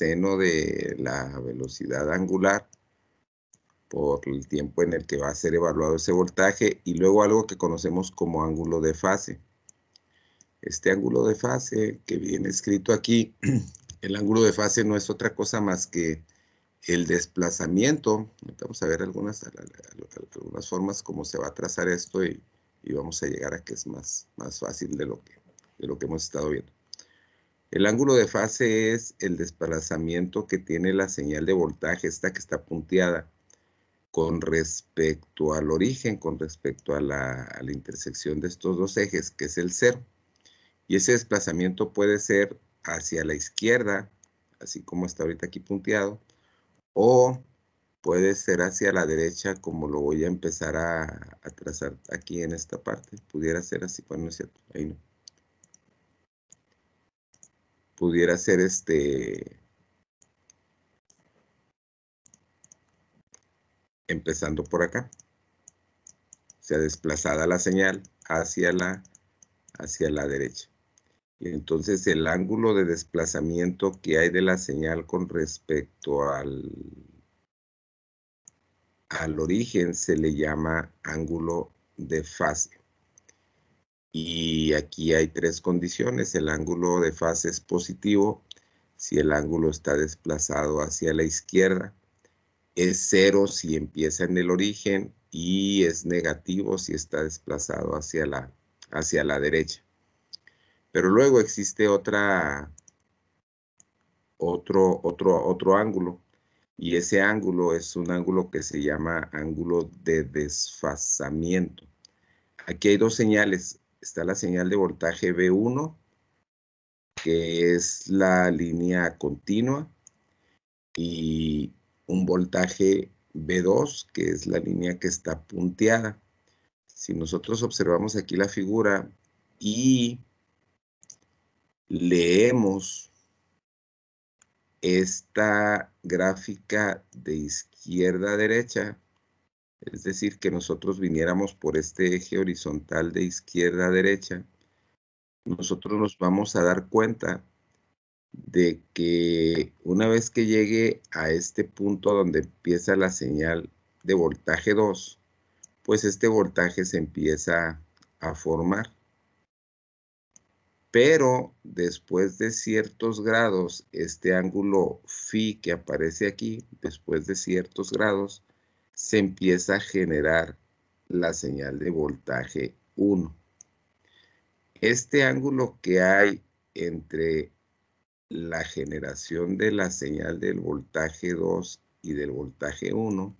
seno de la velocidad angular por el tiempo en el que va a ser evaluado ese voltaje y luego algo que conocemos como ángulo de fase. Este ángulo de fase que viene escrito aquí, el ángulo de fase no es otra cosa más que el desplazamiento. Vamos a ver algunas, algunas formas como se va a trazar esto y, y vamos a llegar a que es más, más fácil de lo que, de lo que hemos estado viendo. El ángulo de fase es el desplazamiento que tiene la señal de voltaje, esta que está punteada, con respecto al origen, con respecto a la, intersección de estos dos ejes, que es el cero. Y ese desplazamiento puede ser hacia la izquierda, así como está ahorita aquí punteado, o puede ser hacia la derecha, como lo voy a empezar a, a trazar aquí en esta parte. Pudiera ser así, bueno, no es cierto, ahí no pudiera ser este... Empezando por acá. O sea, desplazada la señal hacia la, hacia la derecha. Y entonces el ángulo de desplazamiento que hay de la señal con respecto al, al origen se le llama ángulo de fase. Y aquí hay tres condiciones. El ángulo de fase es positivo si el ángulo está desplazado hacia la izquierda. Es cero si empieza en el origen y es negativo si está desplazado hacia la, hacia la derecha. Pero luego existe otra, otro, otro, otro ángulo y ese ángulo es un ángulo que se llama ángulo de desfasamiento. Aquí hay dos señales está la señal de voltaje B1, que es la línea continua, y un voltaje B2, que es la línea que está punteada. Si nosotros observamos aquí la figura y leemos esta gráfica de izquierda a derecha, es decir, que nosotros viniéramos por este eje horizontal de izquierda a derecha, nosotros nos vamos a dar cuenta de que una vez que llegue a este punto donde empieza la señal de voltaje 2, pues este voltaje se empieza a formar. Pero después de ciertos grados, este ángulo phi que aparece aquí, después de ciertos grados, se empieza a generar la señal de voltaje 1. Este ángulo que hay entre la generación de la señal del voltaje 2 y del voltaje 1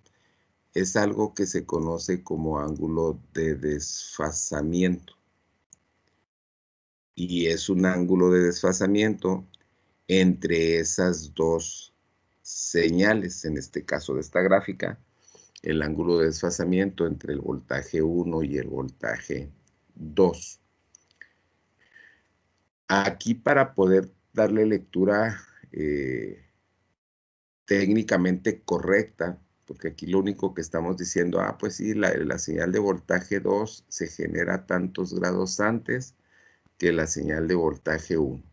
es algo que se conoce como ángulo de desfasamiento. Y es un ángulo de desfasamiento entre esas dos señales, en este caso de esta gráfica, el ángulo de desfasamiento entre el voltaje 1 y el voltaje 2. Aquí para poder darle lectura eh, técnicamente correcta, porque aquí lo único que estamos diciendo, ah, pues sí, la, señal de voltaje 2 se genera tantos grados antes que la señal de voltaje 1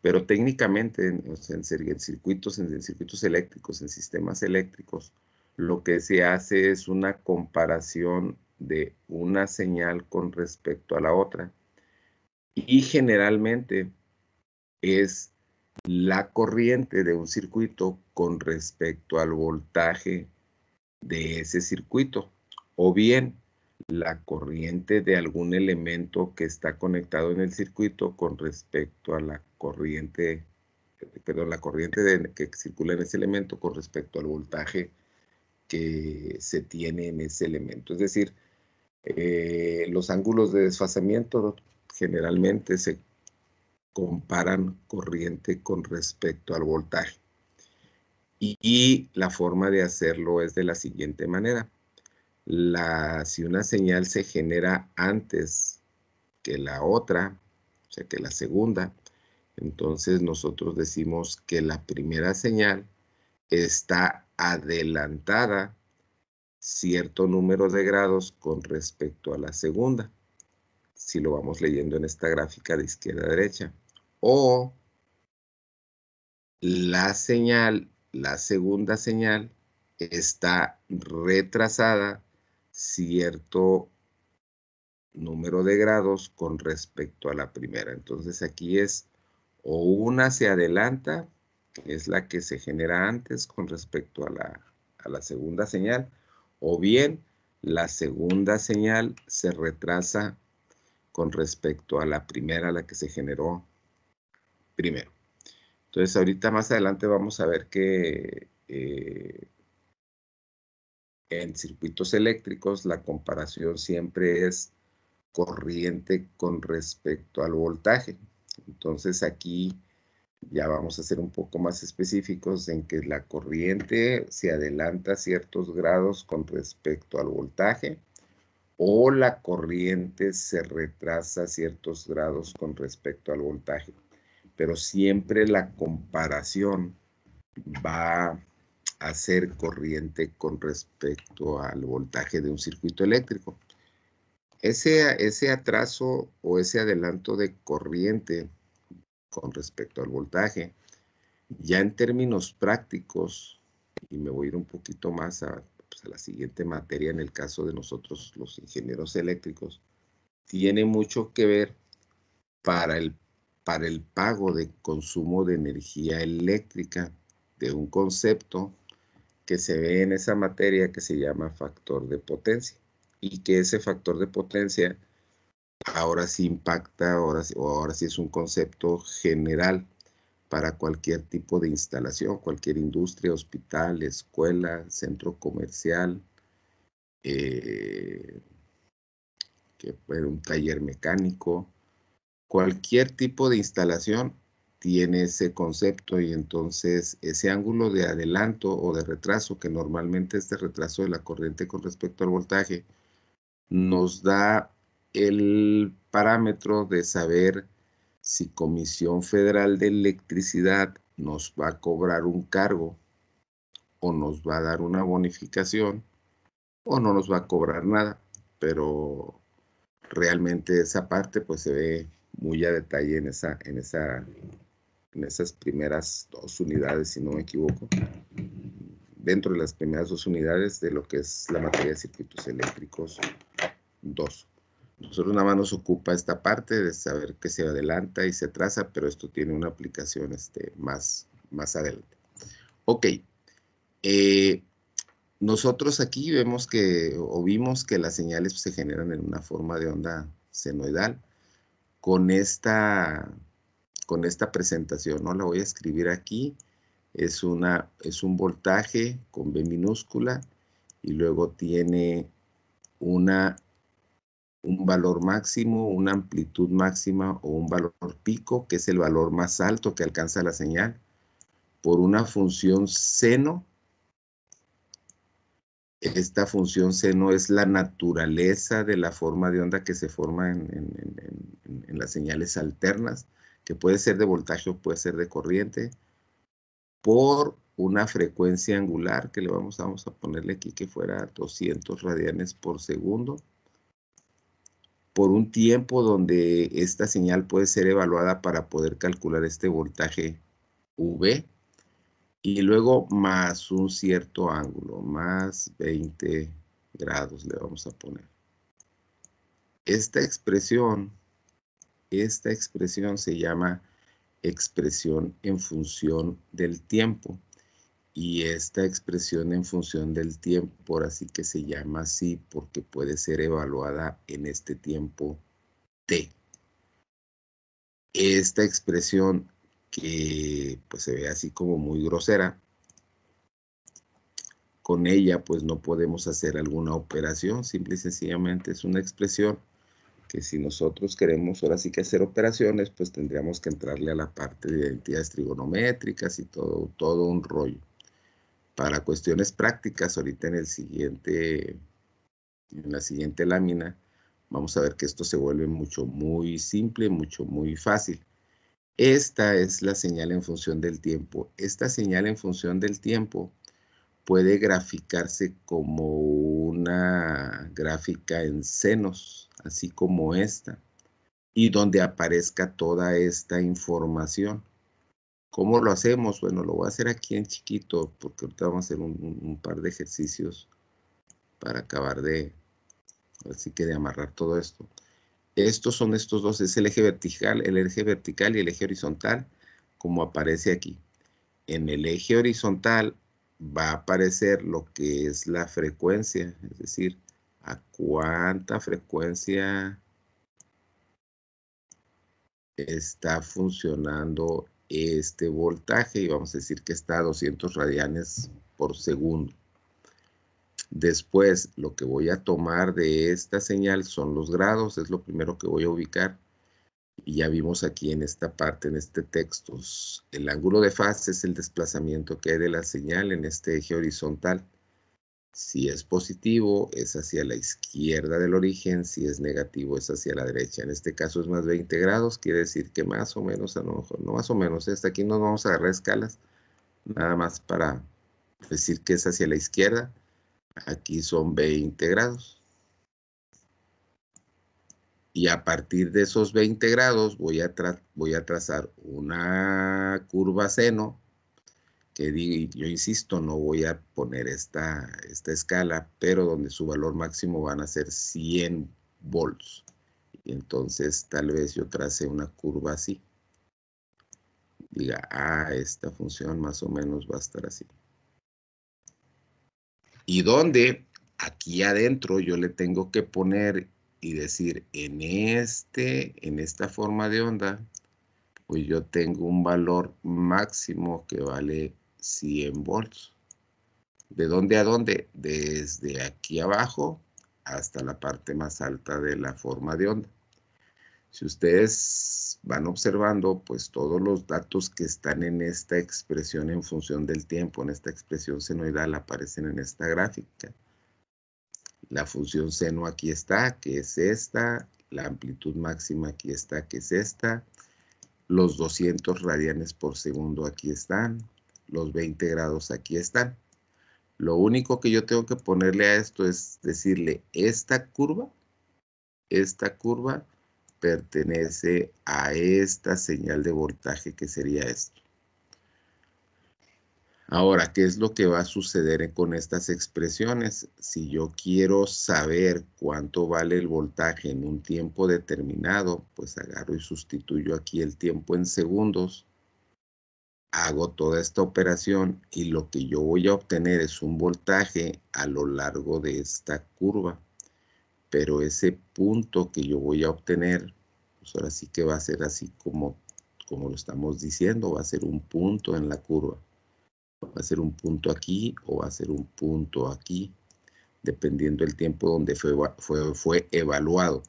pero técnicamente en, circuitos, en, circuitos eléctricos, en sistemas eléctricos, lo que se hace es una comparación de una señal con respecto a la otra. Y generalmente es la corriente de un circuito con respecto al voltaje de ese circuito. O bien la corriente de algún elemento que está conectado en el circuito con respecto a la corriente, perdón, la corriente que circula en ese elemento con respecto al voltaje que se tiene en ese elemento. Es decir, eh, los ángulos de desfasamiento generalmente se comparan corriente con respecto al voltaje. Y, la forma de hacerlo es de la siguiente manera. si una señal se genera antes que la otra, o sea, que la segunda, entonces nosotros decimos que la primera señal está adelantada cierto número de grados con respecto a la segunda, si lo vamos leyendo en esta gráfica de izquierda a derecha, o la señal, la segunda señal, está retrasada cierto número de grados con respecto a la primera. Entonces aquí es o una se adelanta es la que se genera antes con respecto a la, segunda señal, o bien la segunda señal se retrasa con respecto a la primera, la que se generó primero. Entonces, ahorita más adelante vamos a ver que eh, en circuitos eléctricos la comparación siempre es corriente con respecto al voltaje. Entonces, aquí ya vamos a ser un poco más específicos en que la corriente se adelanta ciertos grados con respecto al voltaje o la corriente se retrasa ciertos grados con respecto al voltaje. Pero siempre la comparación va a ser corriente con respecto al voltaje de un circuito eléctrico. Ese, ese atraso o ese adelanto de corriente con respecto al voltaje. Ya en términos prácticos, y me voy a ir un poquito más pues, a, la siguiente materia en el caso de nosotros los ingenieros eléctricos, tiene mucho que ver para el, para el pago de consumo de energía eléctrica de un concepto que se ve en esa materia que se llama factor de potencia y que ese factor de potencia ahora sí impacta, ahora ahora sí es un concepto general para cualquier tipo de instalación, cualquier industria, hospital, escuela, centro comercial, eh, que puede un taller mecánico, cualquier tipo de instalación tiene ese concepto y entonces ese ángulo de adelanto o de retraso, que normalmente es este el retraso de la corriente con respecto al voltaje, nos da el parámetro de saber si Comisión Federal de Electricidad nos va a cobrar un cargo o nos va a dar una bonificación o no nos va a cobrar nada, pero realmente esa parte pues se ve muy a detalle en esa en esa en esas primeras dos unidades, si no me equivoco, dentro de las primeras dos unidades de lo que es la materia de circuitos eléctricos 2. Nosotros nada más nos ocupa esta parte de saber que se adelanta y se traza, pero esto tiene una aplicación este, más, más adelante. Ok. Eh, nosotros aquí vemos que, o vimos que las señales pues, se generan en una forma de onda senoidal. Con esta, con esta presentación, no la voy a escribir aquí, es, una, es un voltaje con B minúscula y luego tiene una un valor máximo, una amplitud máxima o un valor pico, que es el valor más alto que alcanza la señal, por una función seno. Esta función seno es la naturaleza de la forma de onda que se forma en, las señales alternas, que puede ser de voltaje o puede ser de corriente, por una frecuencia angular, que le vamos, vamos a ponerle aquí que fuera 200 radianes por segundo, por un tiempo donde esta señal puede ser evaluada para poder calcular este voltaje V y luego más un cierto ángulo, más 20 grados le vamos a poner. Esta expresión, esta expresión se llama expresión en función del tiempo y esta expresión en función del tiempo, por así que se llama así porque puede ser evaluada en este tiempo t. Esta expresión que pues se ve así como muy grosera, con ella pues no podemos hacer alguna operación, simple y sencillamente es una expresión que si nosotros queremos ahora sí que hacer operaciones, pues tendríamos que entrarle a la parte de identidades trigonométricas y todo, todo un rollo para cuestiones prácticas, ahorita en el siguiente, en la siguiente lámina, vamos a ver que esto se vuelve mucho muy simple, mucho muy fácil. Esta es la señal en función del tiempo. Esta señal en función del tiempo puede graficarse como una gráfica en senos, así como esta, y donde aparezca toda esta información. ¿Cómo lo hacemos? Bueno, lo voy a hacer aquí en chiquito porque ahorita vamos a hacer un, par de ejercicios para acabar de, así que de amarrar todo esto. Estos son estos dos, es el eje vertical, el eje vertical y el eje horizontal, como aparece aquí. En el eje horizontal va a aparecer lo que es la frecuencia, es decir, a cuánta frecuencia está funcionando este voltaje y vamos a decir que está a 200 radianes por segundo. Después, lo que voy a tomar de esta señal son los grados, es lo primero que voy a ubicar. Y ya vimos aquí en esta parte, en este texto, el ángulo de fase es el desplazamiento que hay de la señal en este eje horizontal. Si es positivo, es hacia la izquierda del origen. Si es negativo, es hacia la derecha. En este caso es más 20 grados. Quiere decir que más o menos, a lo mejor, no más o menos. ¿eh? Hasta aquí no vamos a agarrar escalas. Nada más para decir que es hacia la izquierda. Aquí son 20 grados. Y a partir de esos 20 grados voy voy a trazar una curva seno que yo insisto, no voy a poner esta, esta escala, pero donde su valor máximo van a ser 100 volts. Y entonces tal vez yo trace una curva así. Diga, ah, esta función más o menos va a estar así. Y donde aquí adentro yo le tengo que poner y decir, en, este, en esta forma de onda, pues yo tengo un valor máximo que vale 100 volts. ¿De dónde a dónde? Desde aquí abajo hasta la parte más alta de la forma de onda. Si ustedes van observando, pues todos los datos que están en esta expresión en función del tiempo, en esta expresión senoidal, aparecen en esta gráfica. La función seno aquí está, que es esta. La amplitud máxima aquí está, que es esta. Los 200 radianes por segundo aquí están los 20 grados aquí están. Lo único que yo tengo que ponerle a esto es decirle, esta curva, esta curva pertenece a esta señal de voltaje que sería esto. Ahora, ¿qué es lo que va a suceder con estas expresiones? Si yo quiero saber cuánto vale el voltaje en un tiempo determinado, pues agarro y sustituyo aquí el tiempo en segundos hago toda esta operación y lo que yo voy a obtener es un voltaje a lo largo de esta curva. Pero ese punto que yo voy a obtener, pues ahora sí que va a ser así como, como lo estamos diciendo, va a ser un punto en la curva. Va a ser un punto aquí o va a ser un punto aquí, dependiendo del tiempo donde fue, fue, fue evaluado.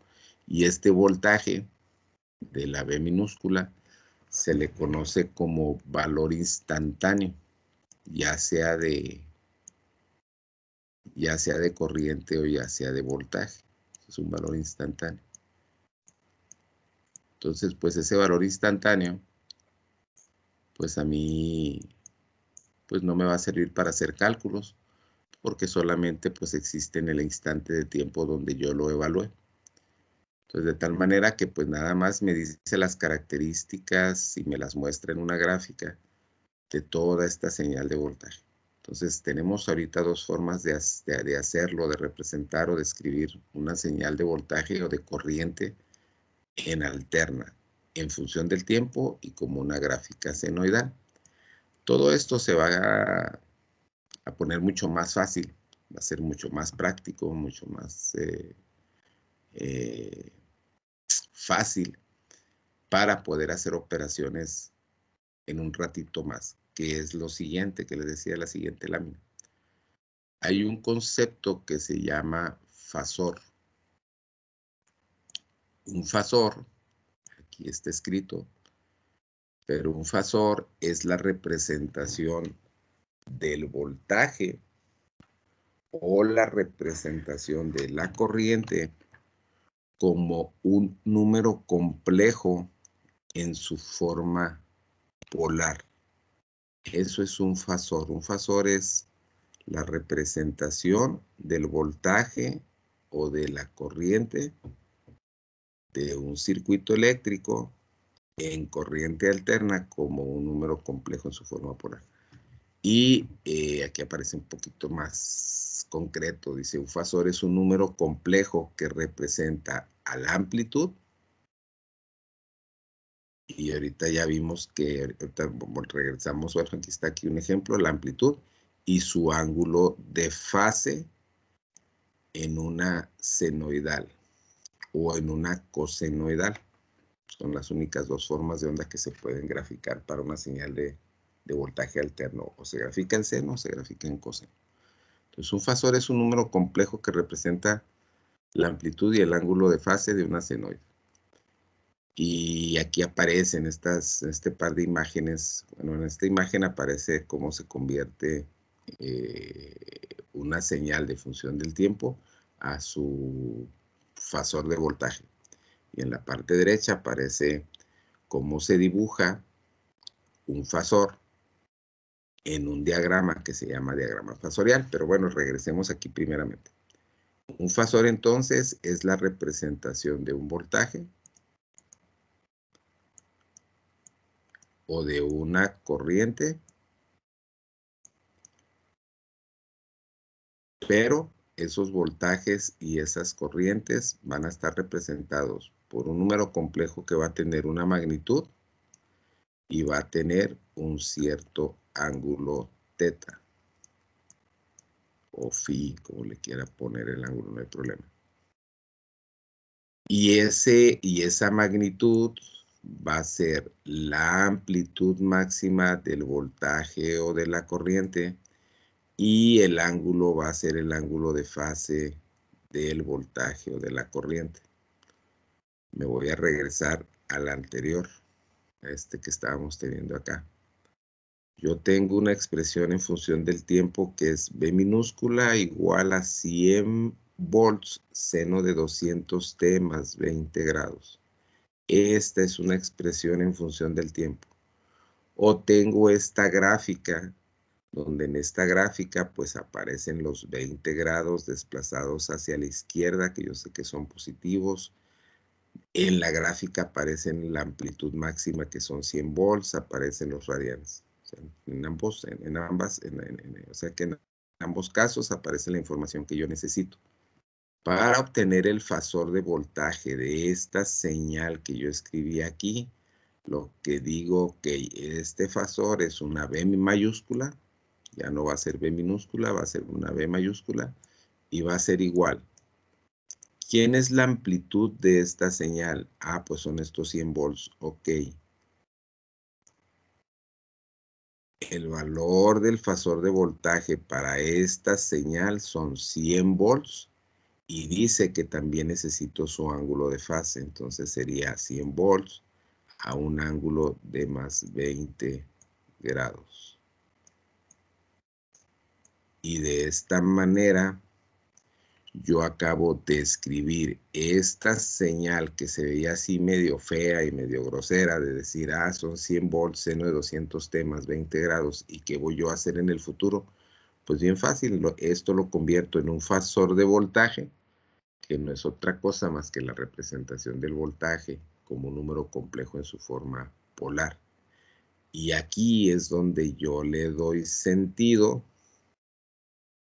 Y este voltaje de la B minúscula se le conoce como valor instantáneo, ya sea de ya sea de corriente o ya sea de voltaje. Es un valor instantáneo. Entonces, pues ese valor instantáneo, pues a mí, pues no me va a servir para hacer cálculos, porque solamente pues existe en el instante de tiempo donde yo lo evalúe. Entonces, pues, de tal manera que pues nada más me dice las características y me las muestra en una gráfica de toda esta señal de voltaje. Entonces, tenemos ahorita dos formas de, de, hacerlo, de representar o describir una señal de voltaje o de corriente en alterna, en función del tiempo y como una gráfica senoidal. Todo esto se va a, poner mucho más fácil, va a ser mucho más práctico, mucho más eh, eh, fácil para poder hacer operaciones en un ratito más, que es lo siguiente que les decía la siguiente lámina. Hay un concepto que se llama fasor. Un fasor, aquí está escrito, pero un fasor es la representación del voltaje o la representación de la corriente como un número complejo en su forma polar. Eso es un fasor. Un fasor es la representación del voltaje o de la corriente de un circuito eléctrico en corriente alterna como un número complejo en su forma polar. Y eh, aquí aparece un poquito más concreto, dice un fasor es un número complejo que representa a la amplitud. Y ahorita ya vimos que, ahorita regresamos, bueno, aquí está aquí un ejemplo, la amplitud y su ángulo de fase en una senoidal o en una cosenoidal. Son las únicas dos formas de onda que se pueden graficar para una señal de, de voltaje alterno o se grafica en seno o se grafica en coseno. Entonces un fasor es un número complejo que representa la amplitud y el ángulo de fase de una senoide. Y aquí aparecen estas, este par de imágenes. Bueno, en esta imagen aparece cómo se convierte eh, una señal de función del tiempo a su fasor de voltaje. Y en la parte derecha aparece cómo se dibuja un fasor en un diagrama que se llama diagrama fasorial. Pero bueno, regresemos aquí primeramente. Un fasor entonces es la representación de un voltaje o de una corriente, pero esos voltajes y esas corrientes van a estar representados por un número complejo que va a tener una magnitud y va a tener un cierto ángulo teta. O phi, como le quiera poner el ángulo, no hay problema. Y, ese, y esa magnitud va a ser la amplitud máxima del voltaje o de la corriente y el ángulo va a ser el ángulo de fase del voltaje o de la corriente. Me voy a regresar al anterior, a este que estábamos teniendo acá. Yo tengo una expresión en función del tiempo que es B minúscula igual a 100 volts seno de 200 T más 20 grados. Esta es una expresión en función del tiempo. O tengo esta gráfica, donde en esta gráfica pues aparecen los 20 grados desplazados hacia la izquierda, que yo sé que son positivos, en la gráfica aparecen la amplitud máxima que son 100 volts, aparecen los radianes en ambos, en, ambas, sea que en ambos casos aparece la información que yo necesito. Para obtener el fasor de voltaje de esta señal que yo escribí aquí, lo que digo que este fasor es una B mayúscula, ya no va a ser B minúscula, va a ser una B mayúscula y va a ser igual. ¿Quién es la amplitud de esta señal? Ah, pues son estos 100 volts, ok. El valor del fasor de voltaje para esta señal son 100 volts y dice que también necesito su ángulo de fase, entonces sería 100 volts a un ángulo de más 20 grados. Y de esta manera yo acabo de escribir esta señal que se veía así medio fea y medio grosera de decir, ah, son 100 volts, seno de 200 temas, 20 grados, ¿y qué voy yo a hacer en el futuro? Pues bien fácil, esto lo convierto en un fasor de voltaje, que no es otra cosa más que la representación del voltaje como un número complejo en su forma polar. Y aquí es donde yo le doy sentido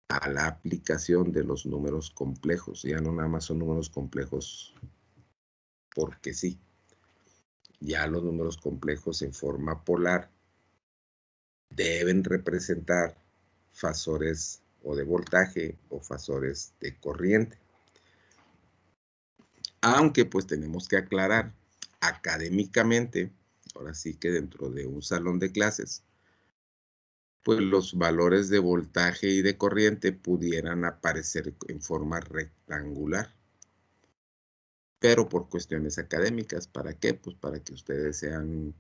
a la aplicación de los números complejos. Ya no nada más son números complejos porque sí. Ya los números complejos en forma polar deben representar fasores o de voltaje o fasores de corriente. Aunque pues tenemos que aclarar académicamente, ahora sí que dentro de un salón de clases, pues los valores de voltaje y de corriente pudieran aparecer en forma rectangular. Pero por cuestiones académicas, ¿para qué? Pues para que ustedes sean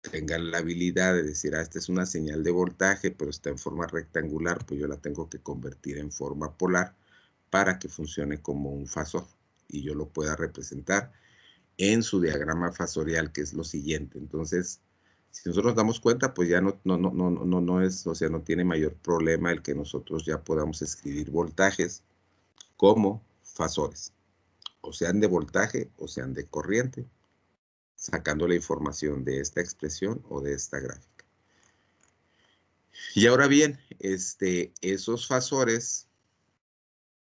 tengan la habilidad de decir, ah, esta es una señal de voltaje, pero está en forma rectangular, pues yo la tengo que convertir en forma polar para que funcione como un fasor y yo lo pueda representar en su diagrama fasorial, que es lo siguiente. Entonces, si nosotros nos damos cuenta, pues ya no, no, no, no, no, es, o sea, no tiene mayor problema el que nosotros ya podamos escribir voltajes como fasores, o sean de voltaje o sean de corriente, sacando la información de esta expresión o de esta gráfica. Y ahora bien, este, esos fasores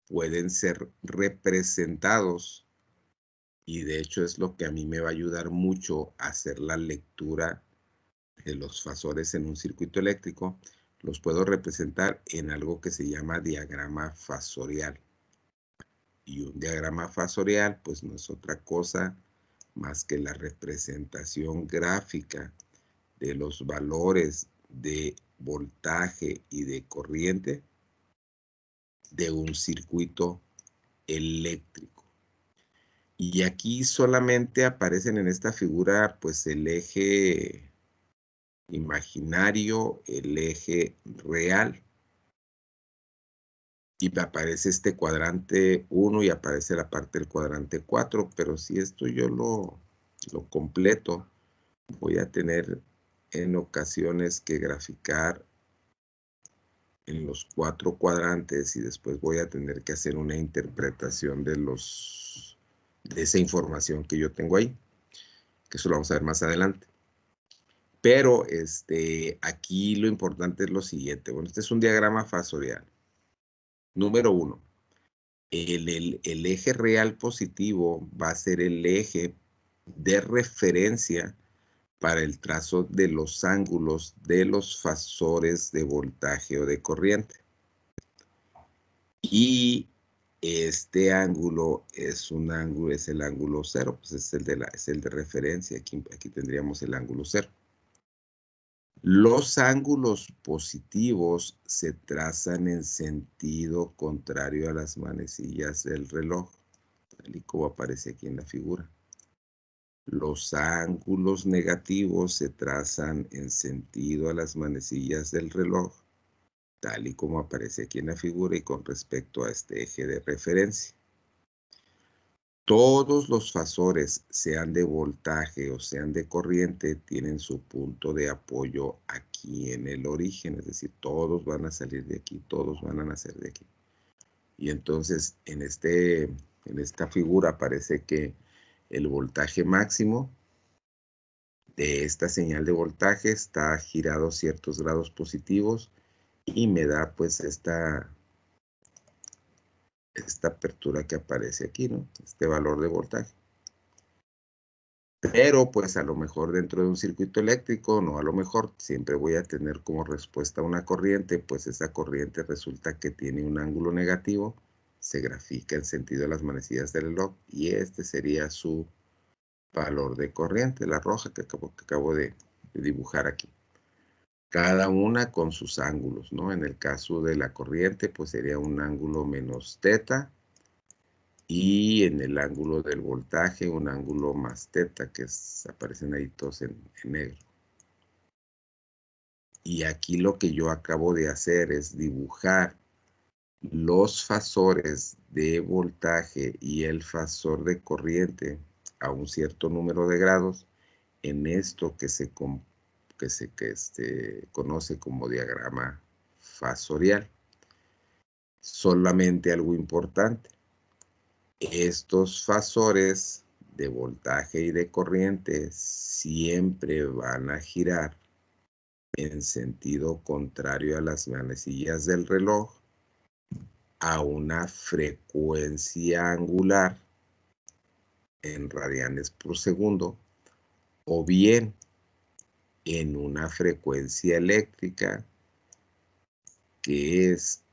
pueden ser representados y de hecho es lo que a mí me va a ayudar mucho a hacer la lectura los fasores en un circuito eléctrico los puedo representar en algo que se llama diagrama fasorial. Y un diagrama fasorial pues no es otra cosa más que la representación gráfica de los valores de voltaje y de corriente de un circuito eléctrico. Y aquí solamente aparecen en esta figura pues el eje imaginario, el eje real. Y aparece este cuadrante 1 y aparece la parte del cuadrante 4, pero si esto yo lo, lo completo, voy a tener en ocasiones que graficar en los cuatro cuadrantes y después voy a tener que hacer una interpretación de los de esa información que yo tengo ahí, que eso lo vamos a ver más adelante. Pero este, aquí lo importante es lo siguiente. Bueno, este es un diagrama fasorial. Número uno, el, eje real positivo va a ser el eje de referencia para el trazo de los ángulos de los fasores de voltaje o de corriente. Y este ángulo es un ángulo, es el ángulo cero, pues es el de, es el de referencia. Aquí, aquí tendríamos el ángulo cero. Los ángulos positivos se trazan en sentido contrario a las manecillas del reloj, tal y como aparece aquí en la figura. Los ángulos negativos se trazan en sentido a las manecillas del reloj, tal y como aparece aquí en la figura y con respecto a este eje de referencia. Todos los fasores, sean de voltaje o sean de corriente, tienen su punto de apoyo aquí en el origen, es decir, todos van a salir de aquí, todos van a nacer de aquí. Y entonces en, este, en esta figura parece que el voltaje máximo de esta señal de voltaje está girado ciertos grados positivos y me da pues esta esta apertura que aparece aquí, ¿no? Este valor de voltaje. Pero pues a lo mejor dentro de un circuito eléctrico, no a lo mejor, siempre voy a tener como respuesta una corriente, pues esa corriente resulta que tiene un ángulo negativo, se grafica en sentido de las manecillas del reloj y este sería su valor de corriente, la roja que acabo, que acabo de dibujar aquí cada una con sus ángulos, ¿no? En el caso de la corriente, pues sería un ángulo menos teta y en el ángulo del voltaje un ángulo más teta, que aparecen ahí todos en, en negro. Y aquí lo que yo acabo de hacer es dibujar los fasores de voltaje y el fasor de corriente a un cierto número de grados en esto que se compone que se que este, conoce como diagrama fasorial. Solamente algo importante, estos fasores de voltaje y de corriente siempre van a girar en sentido contrario a las manecillas del reloj a una frecuencia angular en radianes por segundo o bien en una frecuencia eléctrica que es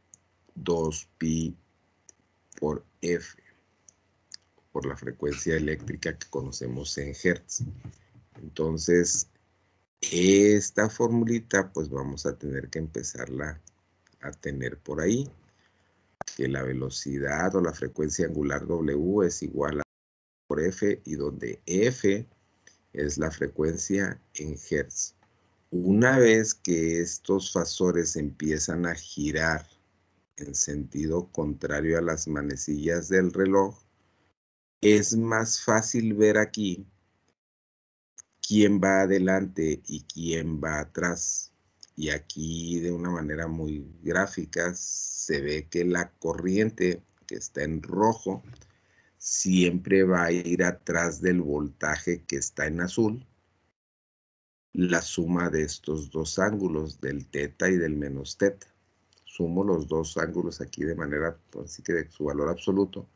2pi por f, por la frecuencia eléctrica que conocemos en Hertz. Entonces, esta formulita pues vamos a tener que empezarla a tener por ahí, que la velocidad o la frecuencia angular W es igual a por f y donde f es la frecuencia en Hertz. Una vez que estos fasores empiezan a girar en sentido contrario a las manecillas del reloj, es más fácil ver aquí quién va adelante y quién va atrás. Y aquí de una manera muy gráfica se ve que la corriente que está en rojo siempre va a ir atrás del voltaje que está en azul, la suma de estos dos ángulos, del teta y del menos teta. Sumo los dos ángulos aquí de manera, así que de su valor absoluto.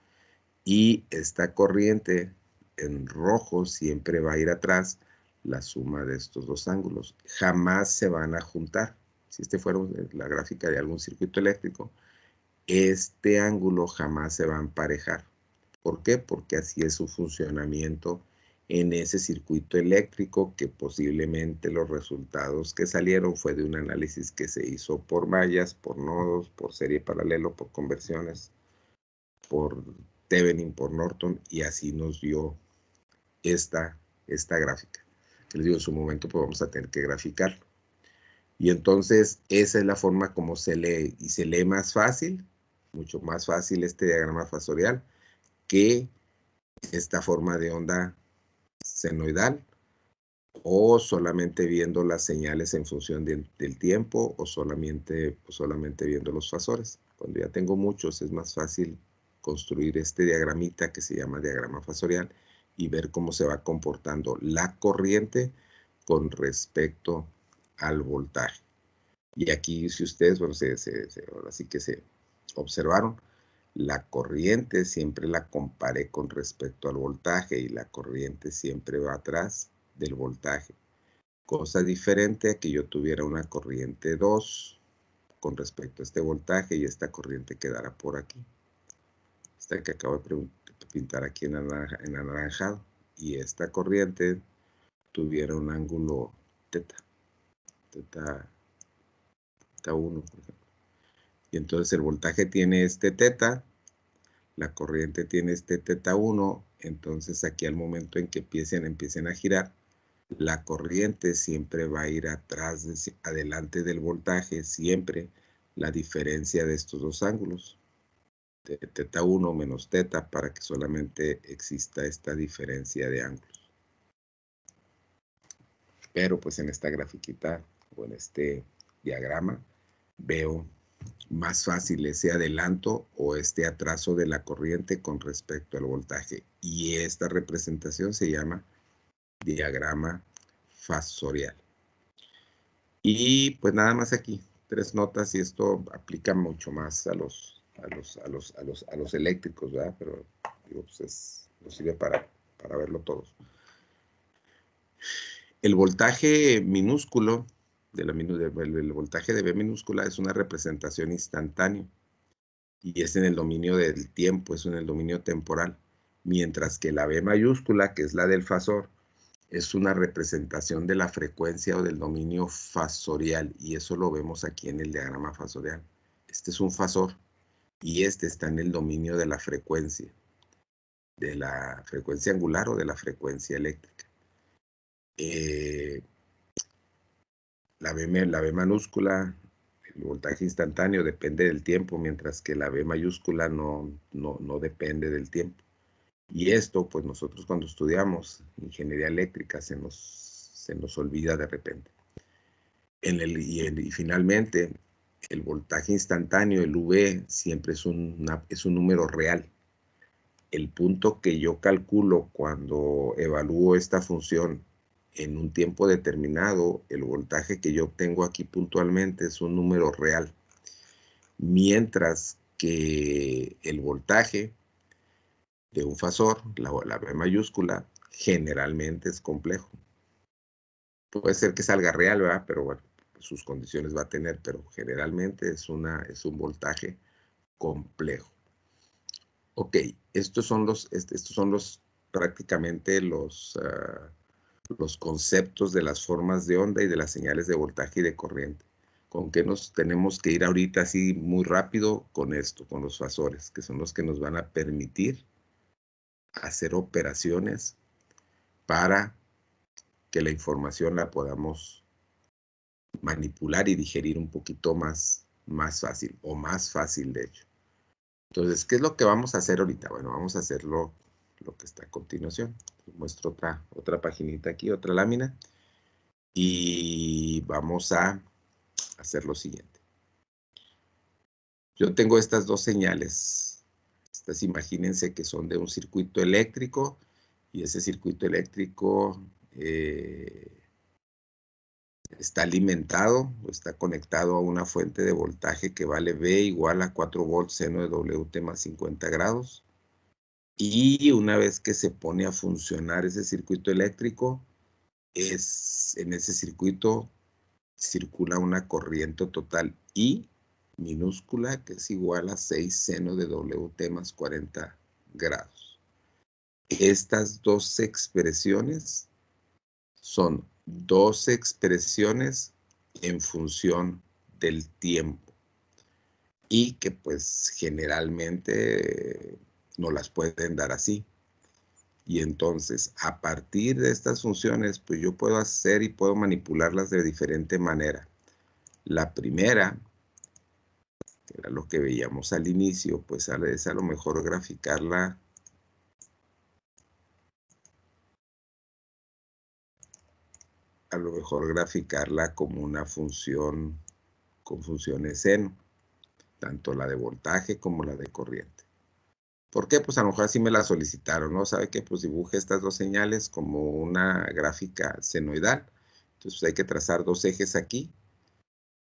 Y esta corriente en rojo siempre va a ir atrás la suma de estos dos ángulos. Jamás se van a juntar. Si este fuera la gráfica de algún circuito eléctrico, este ángulo jamás se va a emparejar ¿Por qué? Porque así es su funcionamiento en ese circuito eléctrico que posiblemente los resultados que salieron fue de un análisis que se hizo por mallas, por nodos, por serie paralelo, por conversiones, por Thevenin, por Norton y así nos dio esta, esta gráfica. Que les digo, en su momento pues vamos a tener que graficarlo. Y entonces esa es la forma como se lee y se lee más fácil, mucho más fácil este diagrama fasorial que esta forma de onda senoidal o solamente viendo las señales en función del, tiempo o solamente, solamente viendo los fasores. Cuando ya tengo muchos es más fácil construir este diagramita que se llama diagrama fasorial y ver cómo se va comportando la corriente con respecto al voltaje. Y aquí, si ustedes, bueno, se, que se observaron, la corriente siempre la comparé con respecto al voltaje y la corriente siempre va atrás del voltaje. Cosa diferente a que yo tuviera una corriente 2 con respecto a este voltaje y esta corriente quedara por aquí. Esta que acabo de pintar aquí en, naranja, anaranjado. Y esta corriente tuviera un ángulo teta. Teta, teta 1, por ejemplo entonces el voltaje tiene este teta, la corriente tiene este teta 1, entonces aquí al momento en que empiecen, a girar, la corriente siempre va a ir atrás, adelante del voltaje, siempre la diferencia de estos dos ángulos, teta 1 menos teta, para que solamente exista esta diferencia de ángulos. Pero pues en esta grafiquita o en este diagrama veo más fácil ese adelanto o este atraso de la corriente con respecto al voltaje. Y esta representación se llama diagrama fasorial. Y pues nada más aquí, tres notas y esto aplica mucho más a los, a los, a los, a los, eléctricos, ¿verdad? Pero pues, es, nos sirve para, para verlo todos. El voltaje minúsculo el voltaje de B minúscula es una representación instantánea y es en el dominio del tiempo, es en el dominio temporal, mientras que la B mayúscula, que es la del fasor, es una representación de la frecuencia o del dominio fasorial y eso lo vemos aquí en el diagrama fasorial. Este es un fasor y este está en el dominio de la frecuencia, de la frecuencia angular o de la frecuencia eléctrica. Eh, la B, la el voltaje instantáneo depende del tiempo, mientras que la B mayúscula no, no, depende del tiempo. Y esto, pues nosotros cuando estudiamos ingeniería eléctrica se nos, se nos olvida de repente. En el, y, finalmente, el voltaje instantáneo, el V, siempre es, es un número real. El punto que yo calculo cuando evalúo esta función en un tiempo determinado, el voltaje que yo obtengo aquí puntualmente es un número real, mientras que el voltaje de un fasor, la, B mayúscula, generalmente es complejo. Puede ser que salga real, ¿verdad? pero sus condiciones va a tener, pero generalmente es, una, es un voltaje complejo. Ok, estos son los, estos son los prácticamente los, ah, los conceptos de las formas de onda y de las señales de voltaje y de corriente. ¿Con qué nos tenemos que ir ahorita así muy rápido? Con esto, con los fasores, que son los que nos van a permitir hacer operaciones para que la información la podamos manipular y digerir un poquito más, más fácil, o más fácil de hecho. Entonces, ¿qué es lo que vamos a hacer ahorita? Bueno, vamos a hacer lo que está a continuación muestro otra, otra paginita aquí, otra lámina. Y vamos a hacer lo siguiente. Yo tengo estas dos señales. Estas imagínense que son de un circuito eléctrico y ese circuito eléctrico eh, está alimentado o está conectado a una fuente de voltaje que vale B igual a 4 volts seno de WT más 50 grados. Y una vez que se pone a funcionar ese circuito eléctrico, es, en ese circuito circula una corriente total I minúscula que es igual a 6 seno de WT más 40 grados. Estas dos expresiones son dos expresiones en función del tiempo y que pues generalmente no las pueden dar así. Y entonces, a partir de estas funciones, pues yo puedo hacer y puedo manipularlas de diferente manera. La primera, que era lo que veíamos al inicio, pues es a lo mejor graficarla a lo mejor graficarla como una función con funciones seno, tanto la de voltaje como la de corriente. ¿Por qué? Pues a lo mejor así me la solicitaron, ¿no? ¿Sabe qué? Pues dibuje estas dos señales como una gráfica senoidal. Entonces hay que trazar dos ejes aquí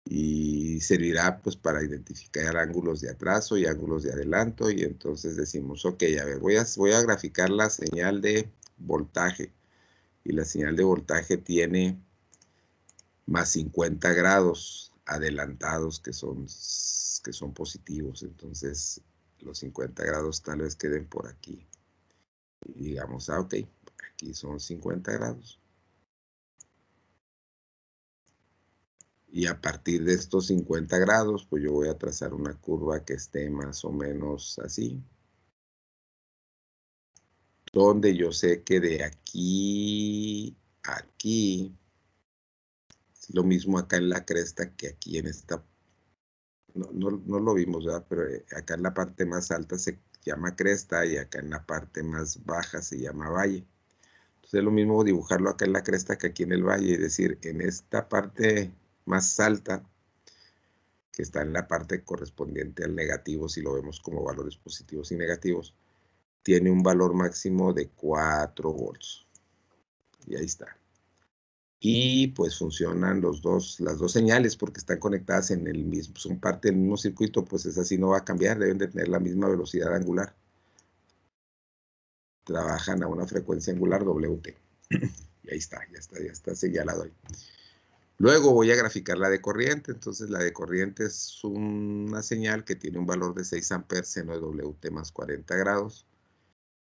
y servirá pues para identificar ángulos de atraso y ángulos de adelanto y entonces decimos, ok, a ver, voy a, voy a graficar la señal de voltaje y la señal de voltaje tiene más 50 grados adelantados que son, que son positivos, entonces los 50 grados tal vez queden por aquí. Y digamos, ah, ok, aquí son 50 grados. Y a partir de estos 50 grados, pues yo voy a trazar una curva que esté más o menos así. Donde yo sé que de aquí a aquí, lo mismo acá en la cresta que aquí en esta no, no, lo vimos, ¿verdad? pero eh, acá en la parte más alta se llama cresta y acá en la parte más baja se llama valle. Entonces es lo mismo dibujarlo acá en la cresta que aquí en el valle, es decir, en esta parte más alta, que está en la parte correspondiente al negativo, si lo vemos como valores positivos y negativos, tiene un valor máximo de 4 volts. Y ahí está y pues funcionan los dos, las dos señales porque están conectadas en el mismo, pues, son parte del mismo circuito, pues es así, no va a cambiar, deben de tener la misma velocidad angular. Trabajan a una frecuencia angular WT. y ahí está, ya está, ya está señalado ahí. Luego voy a graficar la de corriente, entonces la de corriente es una señal que tiene un valor de 6 amperes seno de WT más 40 grados.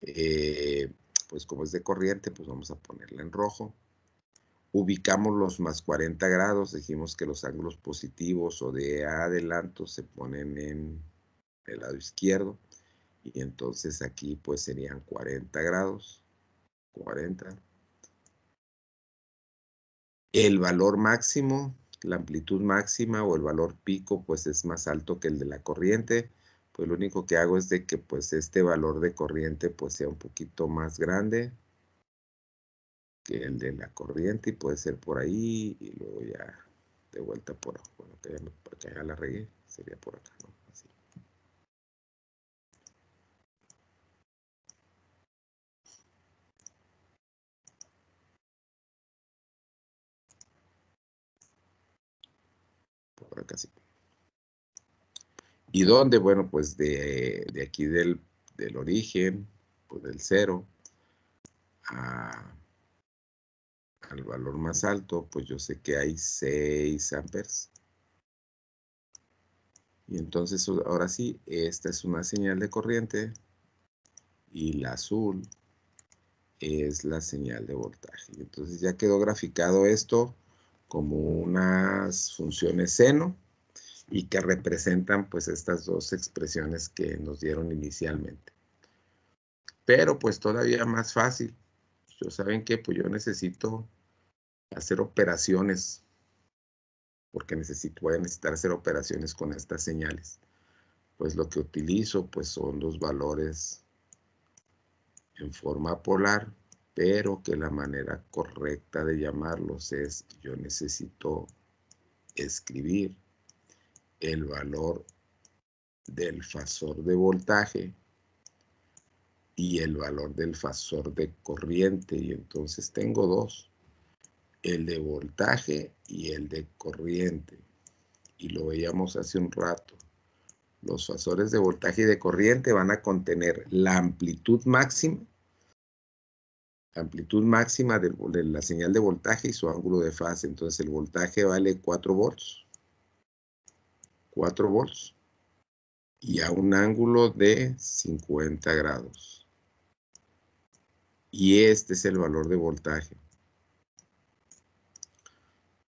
Eh, pues como es de corriente, pues vamos a ponerla en rojo ubicamos los más 40 grados, dijimos que los ángulos positivos o de adelanto se ponen en el lado izquierdo y entonces aquí pues serían 40 grados, 40. El valor máximo, la amplitud máxima o el valor pico pues es más alto que el de la corriente, pues lo único que hago es de que pues este valor de corriente pues sea un poquito más grande, que el de la corriente y puede ser por ahí y luego ya de vuelta por acá. Bueno, que pues, ya, la regué, sería por acá, ¿no? Así. Por acá sí. ¿Y dónde? Bueno, pues de, de aquí del, del origen, pues del cero, a ah, al valor más alto, pues yo sé que hay 6 amperes. Y entonces ahora sí, esta es una señal de corriente y la azul es la señal de voltaje. Entonces ya quedó graficado esto como unas funciones seno y que representan pues estas dos expresiones que nos dieron inicialmente. Pero pues todavía más fácil. Yo saben que pues yo necesito hacer operaciones, porque necesito, voy a necesitar hacer operaciones con estas señales. Pues lo que utilizo pues son dos valores en forma polar, pero que la manera correcta de llamarlos es, yo necesito escribir el valor del fasor de voltaje y el valor del fasor de corriente. Y entonces tengo dos el de voltaje y el de corriente. Y lo veíamos hace un rato. Los fasores de voltaje y de corriente van a contener la amplitud máxima, amplitud máxima de, la señal de voltaje y su ángulo de fase. Entonces el voltaje vale 4 volts. 4 volts y a un ángulo de 50 grados. Y este es el valor de voltaje.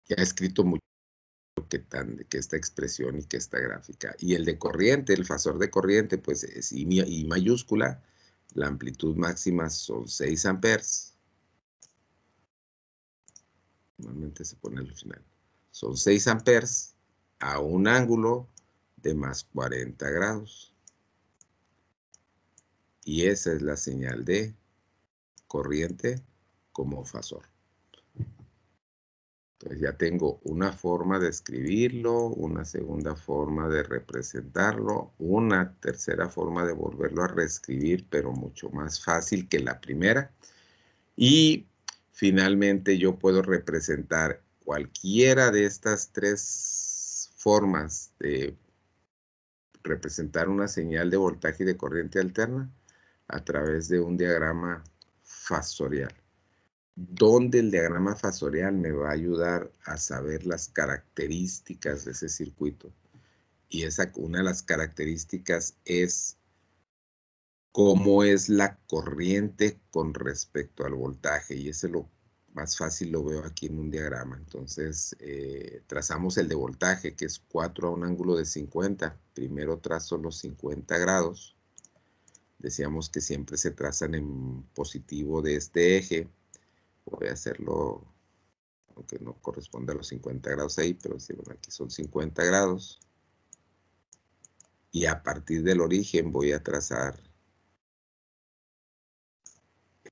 Ya ha escrito mucho que, tan, que esta expresión y que esta gráfica. Y el de corriente, el fasor de corriente, pues es I mayúscula, la amplitud máxima son 6 amperes. Normalmente se pone al final. Son 6 amperes a un ángulo de más 40 grados. Y esa es la señal de corriente como fasor. Entonces pues, ya tengo una forma de escribirlo, una segunda forma de representarlo, una tercera forma de volverlo a reescribir, pero mucho más fácil que la primera. Y finalmente yo puedo representar cualquiera de estas tres formas de representar una señal de voltaje de corriente alterna a través de un diagrama fasorial donde el diagrama fasorial me va a ayudar a saber las características de ese circuito. Y una de las características es cómo es la corriente con respecto al voltaje. Y ese lo más fácil lo veo aquí en un diagrama. Entonces, eh, trazamos el de voltaje, que es 4 a un ángulo de 50. Primero trazo los 50 grados. Decíamos que siempre se trazan en positivo de este eje voy a hacerlo, aunque no corresponde a los 50 grados ahí, pero bueno, aquí son 50 grados. Y a partir del origen voy a trazar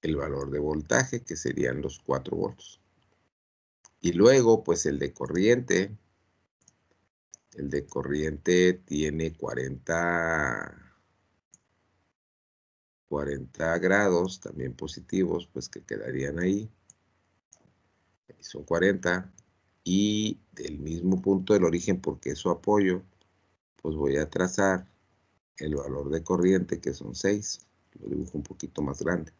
el valor de voltaje, que serían los 4 voltios. Y luego, pues el de corriente, el de corriente tiene 40, 40 grados, también positivos, pues que quedarían ahí son 40 y del mismo punto del origen porque es su apoyo, pues voy a trazar el valor de corriente que son 6, lo dibujo un poquito más grande.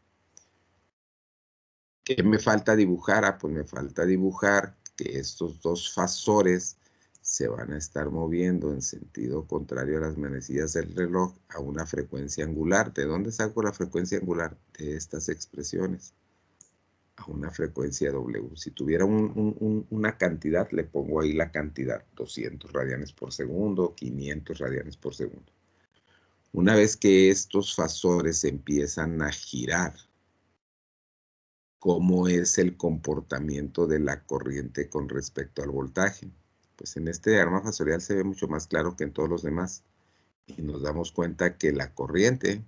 ¿Qué me falta dibujar? Ah, pues me falta dibujar que estos dos fasores se van a estar moviendo en sentido contrario a las manecillas del reloj a una frecuencia angular. ¿De dónde saco la frecuencia angular? De estas expresiones una frecuencia W. Si tuviera una cantidad, le pongo ahí la cantidad, 200 radianes por segundo, 500 radianes por segundo. Una vez que estos fasores empiezan a girar, ¿cómo es el comportamiento de la corriente con respecto al voltaje? Pues en este diagrama fasorial se ve mucho más claro que en todos los demás. Y nos damos cuenta que la corriente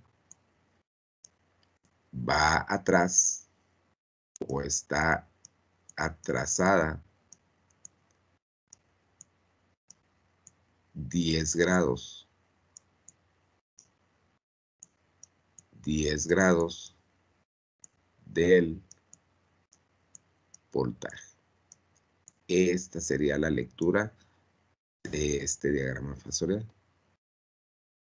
va atrás o está atrasada 10 grados. 10 grados del voltaje. Esta sería la lectura de este diagrama fasorial.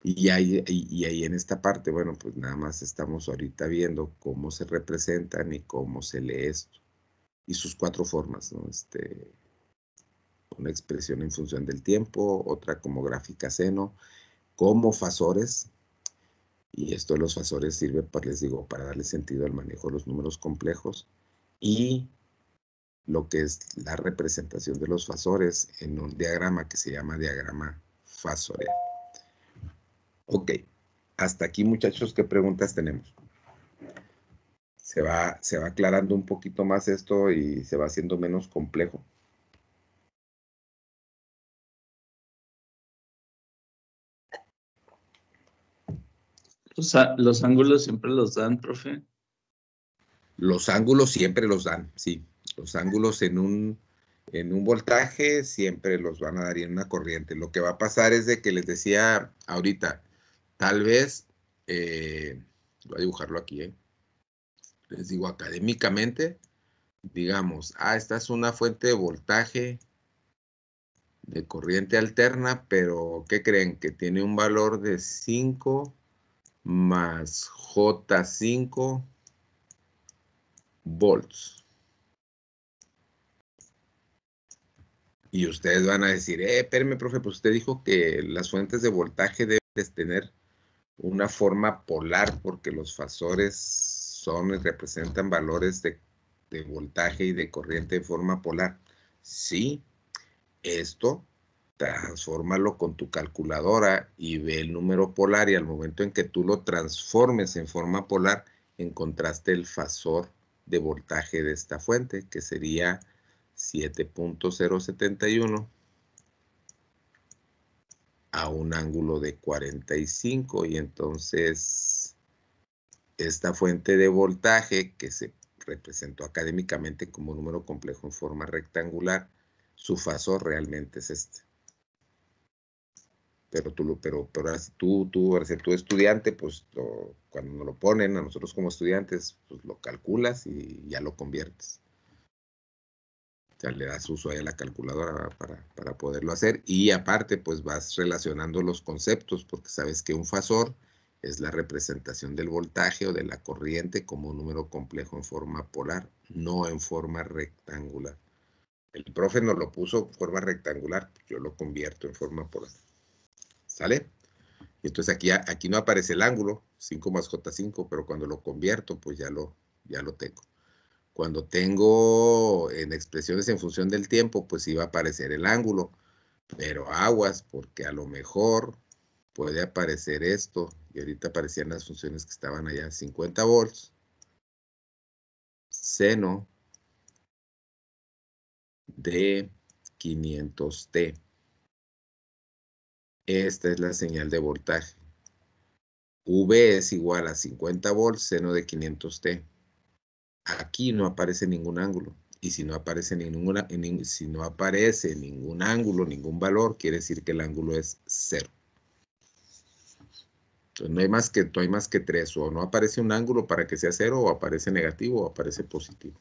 Y ahí, en esta parte, bueno, pues nada más estamos ahorita viendo cómo se representan y cómo se lee esto. Y sus cuatro formas, Este, una expresión en función del tiempo, otra como gráfica seno, como fasores. Y esto de los fasores sirve, para, pues, les digo, para darle sentido al manejo de los números complejos. Y lo que es la representación de los fasores en un diagrama que se llama diagrama fasorial. Ok, hasta aquí muchachos, ¿qué preguntas tenemos? Se va, se va aclarando un poquito más esto y se va haciendo menos complejo. Los, ángulos siempre los dan, profe. Los ángulos siempre los dan, sí. Los ángulos en un, en un voltaje siempre los van a dar en una corriente. Lo que va a pasar es de que les decía ahorita, Tal vez, eh, voy a dibujarlo aquí, eh. les digo académicamente, digamos, ah, esta es una fuente de voltaje de corriente alterna, pero ¿qué creen? Que tiene un valor de 5 más J5 volts. Y ustedes van a decir, eh, espérame, profe, pues usted dijo que las fuentes de voltaje deben tener una forma polar porque los fasores son representan valores de, de voltaje y de corriente de forma polar. Sí, esto transfórmalo con tu calculadora y ve el número polar y al momento en que tú lo transformes en forma polar, encontraste el fasor de voltaje de esta fuente, que sería 7.071 a un ángulo de 45 y entonces esta fuente de voltaje que se representó académicamente como número complejo en forma rectangular, su fasor realmente es este. Pero tú, pero, pero tú, tú, eres tu estudiante, pues cuando nos lo ponen a nosotros como estudiantes, pues lo calculas y ya lo conviertes. O le das uso ahí a la calculadora para, poderlo hacer. Y aparte, pues vas relacionando los conceptos, porque sabes que un fasor es la representación del voltaje o de la corriente como un número complejo en forma polar, no en forma rectangular. El profe nos lo puso en forma rectangular, yo lo convierto en forma polar. ¿Sale? entonces aquí, aquí no aparece el ángulo, 5 más J5, pero cuando lo convierto, pues ya lo, ya lo tengo. Cuando tengo en expresiones en función del tiempo, pues iba a aparecer el ángulo. Pero aguas, porque a lo mejor puede aparecer esto. Y ahorita aparecían las funciones que estaban allá, 50 volts. Seno de 500T. Esta es la señal de voltaje. V es igual a 50 volts, seno de 500T aquí no aparece ningún ángulo. Y si no aparece ninguna, si no aparece ningún ángulo, ningún valor, quiere decir que el ángulo es cero. Entonces, no hay más que, no hay más que tres. O no aparece un ángulo para que sea cero, o aparece negativo, o aparece positivo.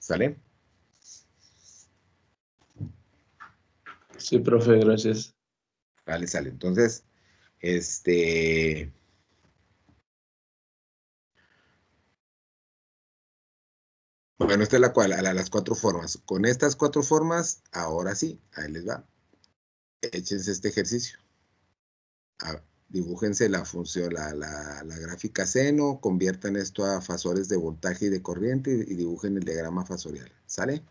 ¿Sale? Sí, profe, gracias. Vale, sale. Entonces, este, Bueno, esta es la cual, a las cuatro formas. Con estas cuatro formas, ahora sí, ahí les va. Échense este ejercicio. dibújense la función, la, gráfica seno, conviertan esto a fasores de voltaje y de corriente y dibujen el diagrama fasorial. ¿Sale?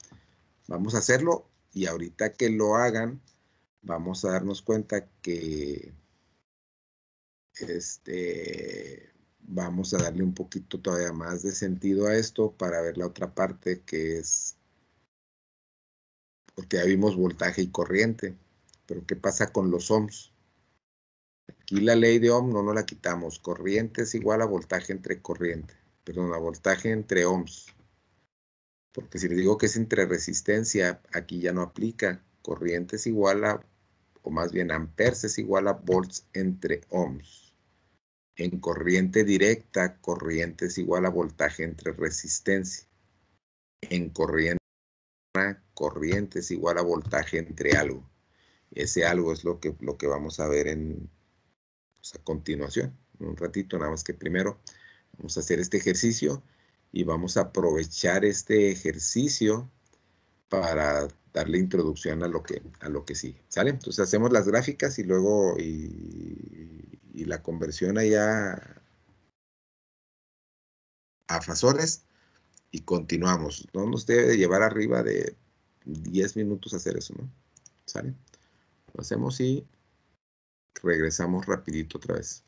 Vamos a hacerlo y ahorita que lo hagan, vamos a darnos cuenta que este vamos a darle un poquito todavía más de sentido a esto para ver la otra parte que es, porque ya vimos voltaje y corriente, pero ¿qué pasa con los ohms? Aquí la ley de ohm no nos la quitamos, corriente es igual a voltaje entre corriente, perdón, a voltaje entre ohms. Porque si le digo que es entre resistencia, aquí ya no aplica. Corriente es igual a, o más bien amperes es igual a volts entre ohms en corriente directa, corriente es igual a voltaje entre resistencia. En corriente, corriente es igual a voltaje entre algo. Ese algo es lo que, lo que vamos a ver en, a continuación, un ratito, nada más que primero vamos a hacer este ejercicio y vamos a aprovechar este ejercicio para darle introducción a lo que, a lo que sigue, ¿sale? Entonces hacemos las gráficas y luego y, la conversión allá a fasores y continuamos. No nos debe llevar arriba de 10 minutos hacer eso, ¿no? ¿Sale? Lo hacemos y regresamos rapidito otra vez.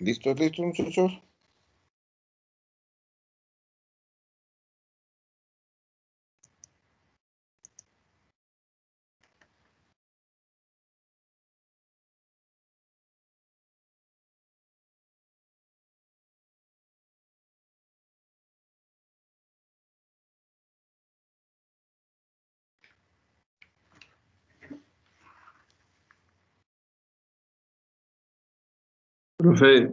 ¿Listos, listos, muchachos? Profe.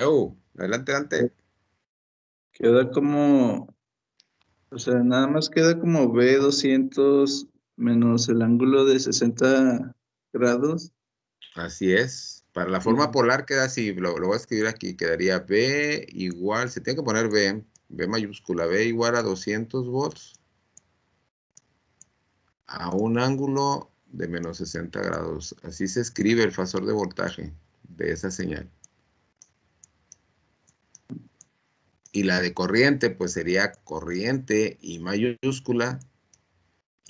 ¡Ew! adelante, adelante. Queda como, o sea, nada más queda como B200 menos el ángulo de 60 grados. Así es. Para la forma polar queda así, lo, lo voy a escribir aquí, quedaría B igual, se tiene que poner B, B mayúscula, B igual a 200 volts a un ángulo de menos 60 grados. Así se escribe el fasor de voltaje de esa señal. Y la de corriente, pues sería corriente y mayúscula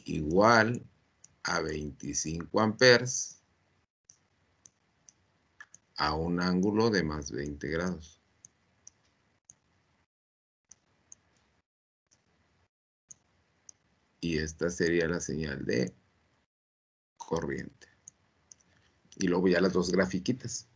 igual a 25 amperes a un ángulo de más 20 grados. Y esta sería la señal de corriente y luego ya las dos grafiquitas.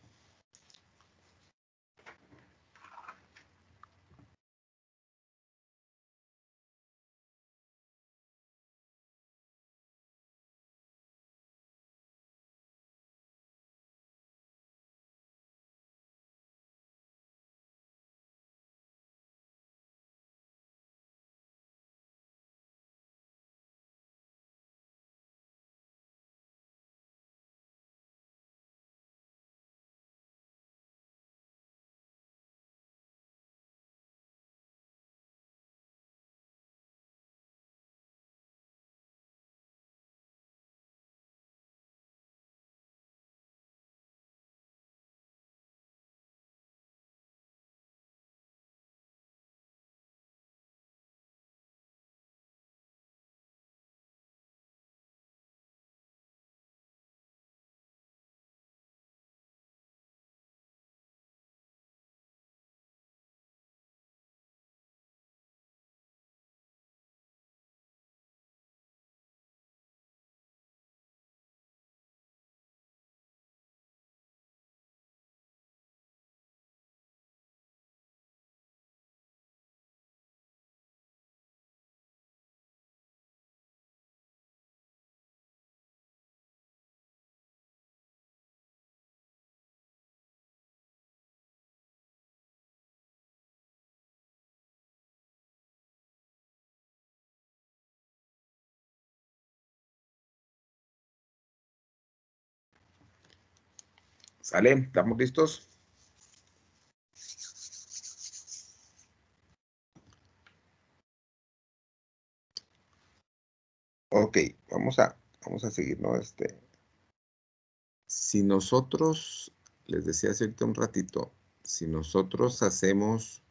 ¿Sale? ¿Estamos listos? Ok, vamos a, vamos a seguir, ¿no? Este, si nosotros, les decía hace un ratito, si nosotros hacemos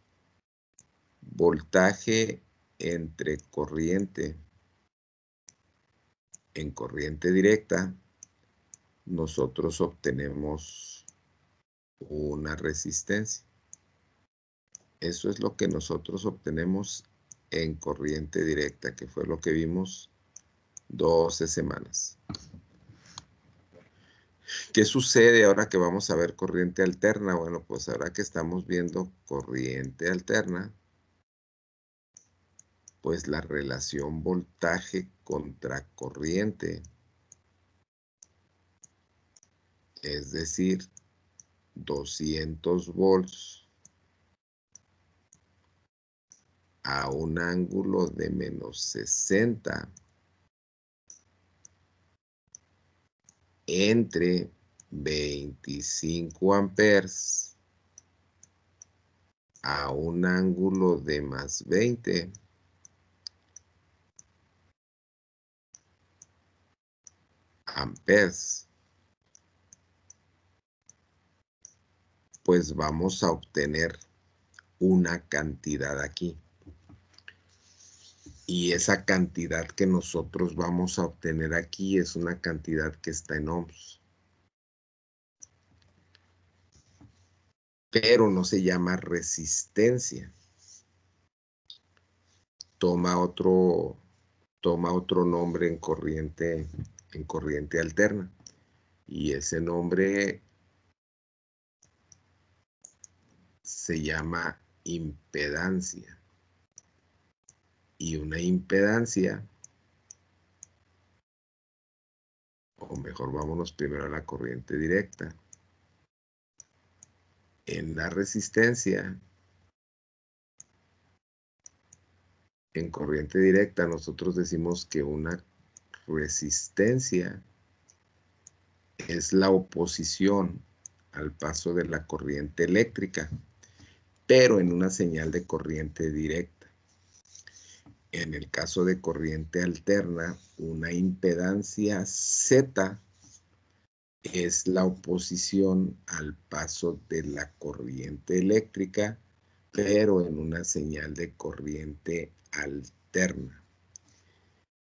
voltaje entre corriente en corriente directa, nosotros obtenemos una resistencia. Eso es lo que nosotros obtenemos en corriente directa, que fue lo que vimos 12 semanas. ¿Qué sucede ahora que vamos a ver corriente alterna? Bueno, pues ahora que estamos viendo corriente alterna, pues la relación voltaje contra corriente es decir, 200 volts a un ángulo de menos 60 entre 25 amperes a un ángulo de más 20 amperes pues vamos a obtener una cantidad aquí. Y esa cantidad que nosotros vamos a obtener aquí es una cantidad que está en ohms. Pero no se llama resistencia. Toma otro, toma otro nombre en corriente, en corriente alterna. Y ese nombre se llama impedancia. Y una impedancia, o mejor vámonos primero a la corriente directa. En la resistencia, en corriente directa nosotros decimos que una resistencia es la oposición al paso de la corriente eléctrica pero en una señal de corriente directa. En el caso de corriente alterna, una impedancia Z es la oposición al paso de la corriente eléctrica, pero en una señal de corriente alterna.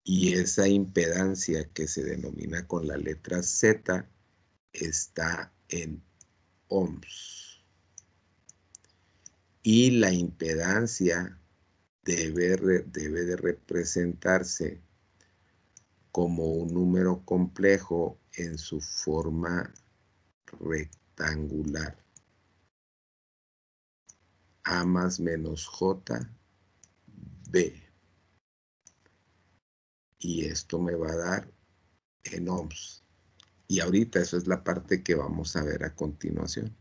Y esa impedancia que se denomina con la letra Z está en ohms y la impedancia debe, debe de representarse como un número complejo en su forma rectangular. A más menos J, B. Y esto me va a dar en ohms. Y ahorita eso es la parte que vamos a ver a continuación.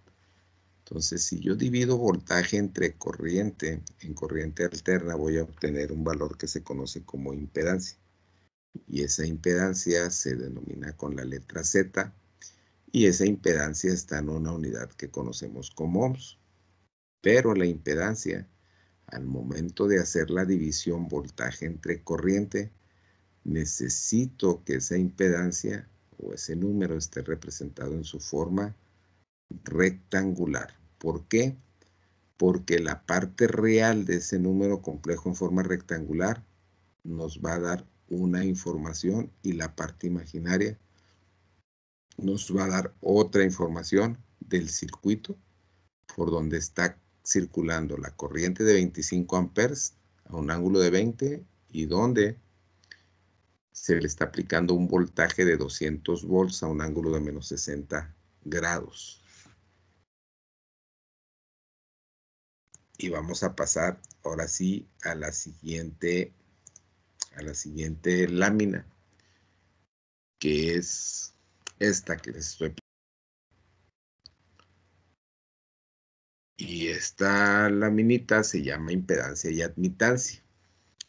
Entonces, si yo divido voltaje entre corriente, en corriente alterna voy a obtener un valor que se conoce como impedancia. Y esa impedancia se denomina con la letra Z. Y esa impedancia está en una unidad que conocemos como ohms. Pero la impedancia, al momento de hacer la división voltaje entre corriente, necesito que esa impedancia o ese número esté representado en su forma rectangular. ¿Por qué? Porque la parte real de ese número complejo en forma rectangular nos va a dar una información y la parte imaginaria nos va a dar otra información del circuito por donde está circulando la corriente de 25 amperes a un ángulo de 20 y donde se le está aplicando un voltaje de 200 volts a un ángulo de menos 60 grados. y vamos a pasar ahora sí a la siguiente, a la siguiente lámina, que es esta que les estoy Y esta laminita se llama impedancia y admitancia,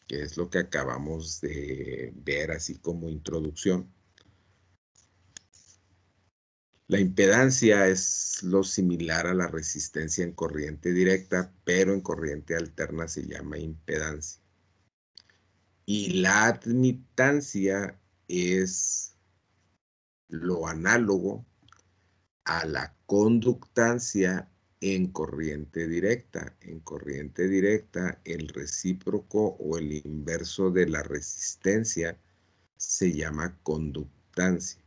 que es lo que acabamos de ver así como introducción. La impedancia es lo similar a la resistencia en corriente directa, pero en corriente alterna se llama impedancia. Y la admitancia es lo análogo a la conductancia en corriente directa. En corriente directa, el recíproco o el inverso de la resistencia se llama conductancia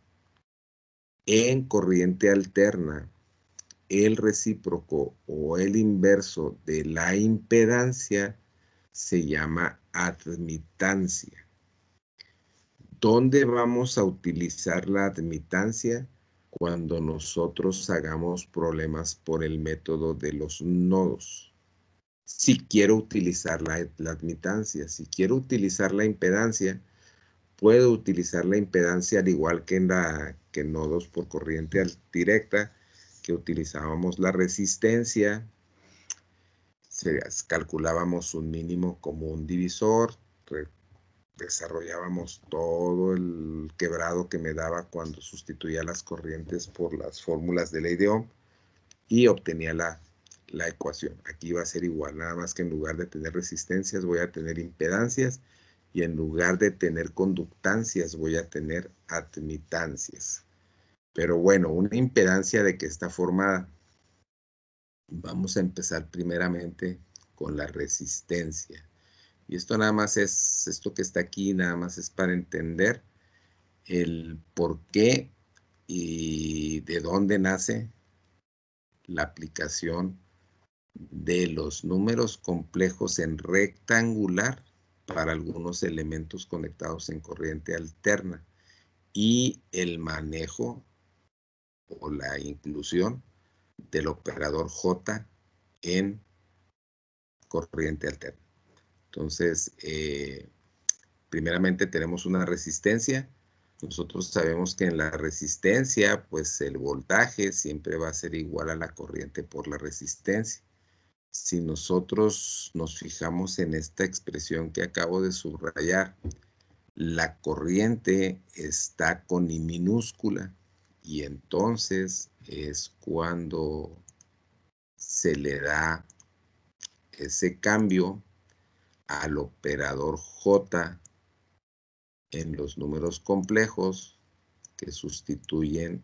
en corriente alterna, el recíproco o el inverso de la impedancia se llama admitancia. ¿Dónde vamos a utilizar la admitancia? Cuando nosotros hagamos problemas por el método de los nodos. Si quiero utilizar la, admitancia, si quiero utilizar la impedancia, puedo utilizar la impedancia al igual que en la que nodos por corriente directa, que utilizábamos la resistencia, calculábamos un mínimo como un divisor, desarrollábamos todo el quebrado que me daba cuando sustituía las corrientes por las fórmulas de ley de Ohm y obtenía la, la ecuación. Aquí va a ser igual, nada más que en lugar de tener resistencias voy a tener impedancias y en lugar de tener conductancias voy a tener admitancias. Pero bueno, una impedancia de que está formada. Vamos a empezar primeramente con la resistencia. Y esto nada más es, esto que está aquí, nada más es para entender el por qué y de dónde nace la aplicación de los números complejos en rectangular para algunos elementos conectados en corriente alterna y el manejo o la inclusión del operador J en corriente alterna. Entonces, eh, primeramente tenemos una resistencia. Nosotros sabemos que en la resistencia, pues el voltaje siempre va a ser igual a la corriente por la resistencia. Si nosotros nos fijamos en esta expresión que acabo de subrayar, la corriente está con I minúscula y entonces es cuando se le da ese cambio al operador J en los números complejos que sustituyen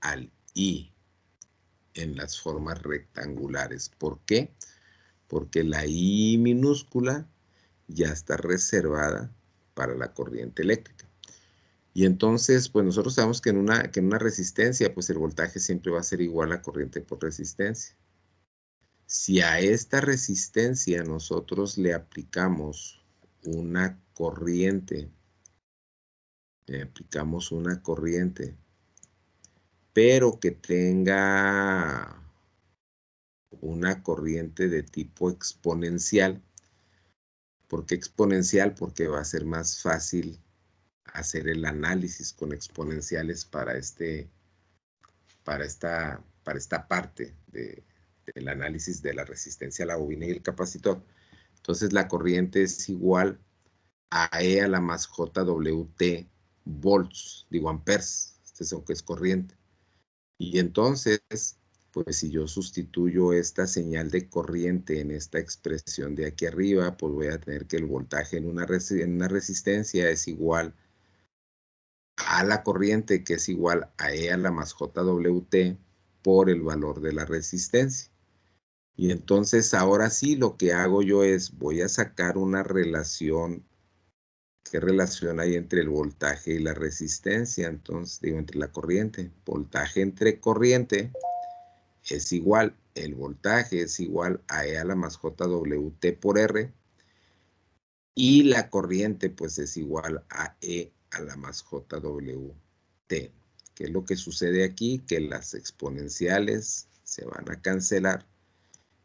al I en las formas rectangulares. ¿Por qué? Porque la I minúscula ya está reservada para la corriente eléctrica. Y entonces, pues nosotros sabemos que en una, resistencia, pues el voltaje siempre va a ser igual a corriente por resistencia. Si a esta resistencia nosotros le aplicamos una corriente, le aplicamos una corriente, pero que tenga una corriente de tipo exponencial. ¿Por qué exponencial? Porque va a ser más fácil hacer el análisis con exponenciales para, este, para, esta, para esta parte de, del análisis de la resistencia a la bobina y el capacitor. Entonces la corriente es igual a E a la más JWT volts, digo amperes, este es aunque es corriente. Y entonces, pues si yo sustituyo esta señal de corriente en esta expresión de aquí arriba, pues voy a tener que el voltaje en una, en una resistencia es igual a la corriente que es igual a E a la más JWT por el valor de la resistencia. Y entonces ahora sí lo que hago yo es voy a sacar una relación. ¿Qué relación hay entre el voltaje y la resistencia? Entonces digo entre la corriente. Voltaje entre corriente es igual, el voltaje es igual a E a la más JWT por R. Y la corriente pues es igual a E a la más JWT. ¿Qué es lo que sucede aquí? Que las exponenciales se van a cancelar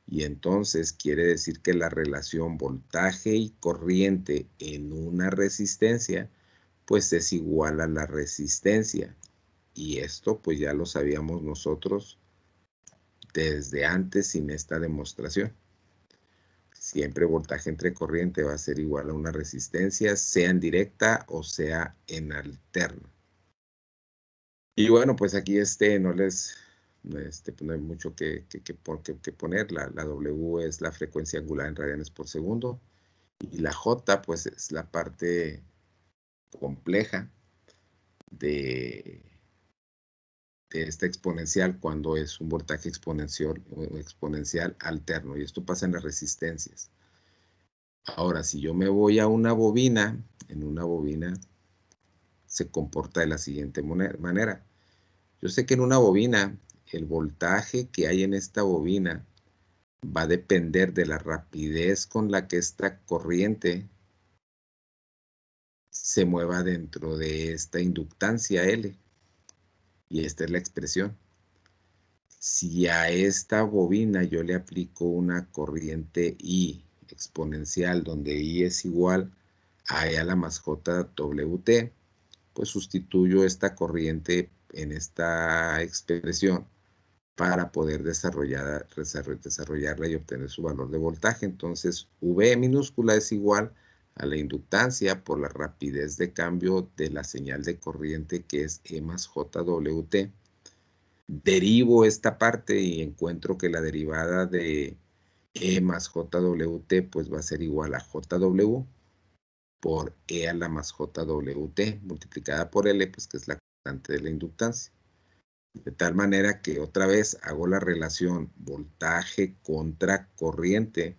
y entonces quiere decir que la relación voltaje y corriente en una resistencia pues es igual a la resistencia. Y esto pues ya lo sabíamos nosotros desde antes sin esta demostración. Siempre voltaje entre corriente va a ser igual a una resistencia, sea en directa o sea en alterna. Y bueno, pues aquí este, no les este, pues no hay mucho que, que, que poner. La, la, W es la frecuencia angular en radianes por segundo. Y la J, pues es la parte compleja de de este, esta exponencial cuando es un voltaje exponencial, exponencial alterno. Y esto pasa en las resistencias. Ahora, si yo me voy a una bobina, en una bobina se comporta de la siguiente manera. Yo sé que en una bobina, el voltaje que hay en esta bobina va a depender de la rapidez con la que esta corriente se mueva dentro de esta inductancia L. Y esta es la expresión. Si a esta bobina yo le aplico una corriente I exponencial, donde I es igual a E a la más WT, pues sustituyo esta corriente en esta expresión para poder desarrollar, desarrollarla y obtener su valor de voltaje. Entonces, V minúscula es igual a a la inductancia por la rapidez de cambio de la señal de corriente que es E más JWT. Derivo esta parte y encuentro que la derivada de E más JWT pues va a ser igual a JW por E a la más JWT multiplicada por L, pues que es la constante de la inductancia. De tal manera que otra vez hago la relación voltaje contra corriente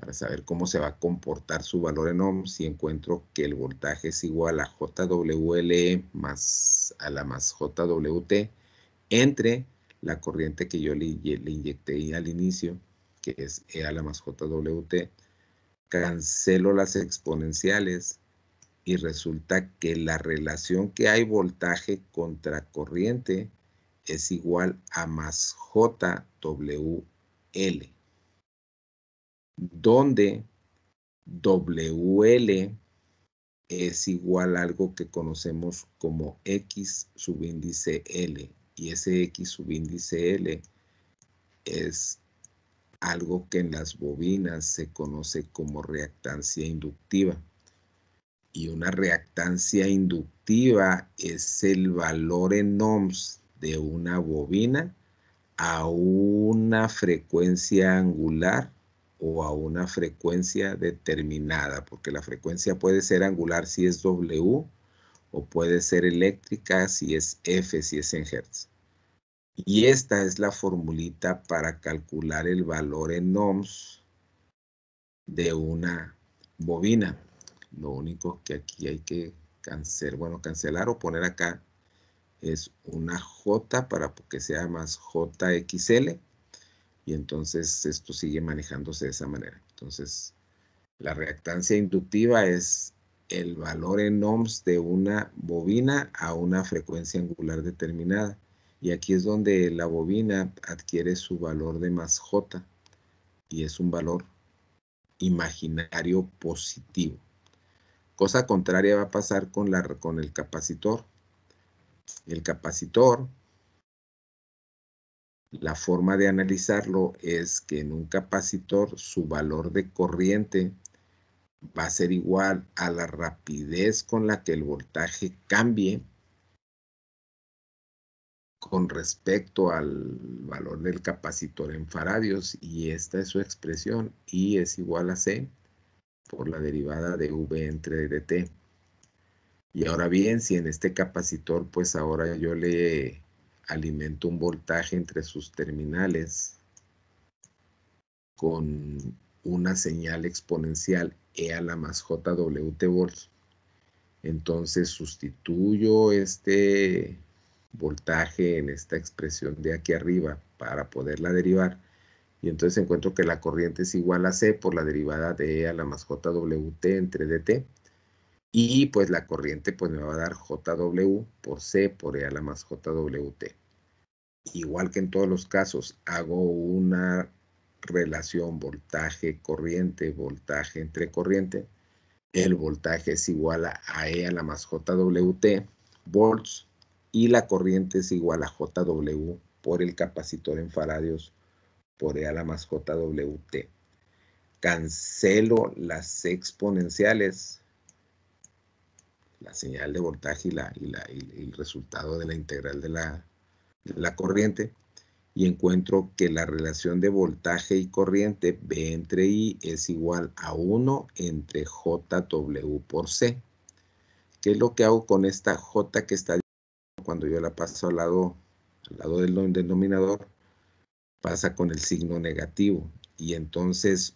para saber cómo se va a comportar su valor en ohm si encuentro que el voltaje es igual a JWL más a la más JWT entre la corriente que yo le, le inyecté al inicio, que es E a la más JWT, cancelo las exponenciales y resulta que la relación que hay voltaje contra corriente es igual a más JWL donde WL es igual a algo que conocemos como X subíndice L. Y ese X subíndice L es algo que en las bobinas se conoce como reactancia inductiva. Y una reactancia inductiva es el valor en ohms de una bobina a una frecuencia angular o a una frecuencia determinada, porque la frecuencia puede ser angular si es W o puede ser eléctrica si es F, si es en Hertz. Y esta es la formulita para calcular el valor en ohms de una bobina. Lo único que aquí hay que cancelar, bueno, cancelar o poner acá es una J para que sea más JXL y entonces esto sigue manejándose de esa manera. Entonces, la reactancia inductiva es el valor en ohms de una bobina a una frecuencia angular determinada. Y aquí es donde la bobina adquiere su valor de más J y es un valor imaginario positivo. Cosa contraria va a pasar con, la, con el capacitor. El capacitor la forma de analizarlo es que en un capacitor su valor de corriente va a ser igual a la rapidez con la que el voltaje cambie con respecto al valor del capacitor en faradios y esta es su expresión I es igual a C por la derivada de V entre dt. Y ahora bien, si en este capacitor pues ahora yo le alimento un voltaje entre sus terminales con una señal exponencial E a la más JWT volts. Entonces sustituyo este voltaje en esta expresión de aquí arriba para poderla derivar. Y entonces encuentro que la corriente es igual a C por la derivada de E a la más JWT entre DT y pues la corriente pues me va a dar JW por C por E a la más JWT. Igual que en todos los casos, hago una relación voltaje-corriente, voltaje entre corriente. El voltaje es igual a E a la más JWT volts y la corriente es igual a JW por el capacitor en faradios por E a la más JWT. Cancelo las exponenciales la señal de voltaje y, la, el resultado de la integral de la, la, corriente y encuentro que la relación de voltaje y corriente B entre I es igual a 1 entre JW por C. ¿Qué es lo que hago con esta J que está cuando yo la paso al lado, al lado del denominador? Pasa con el signo negativo y entonces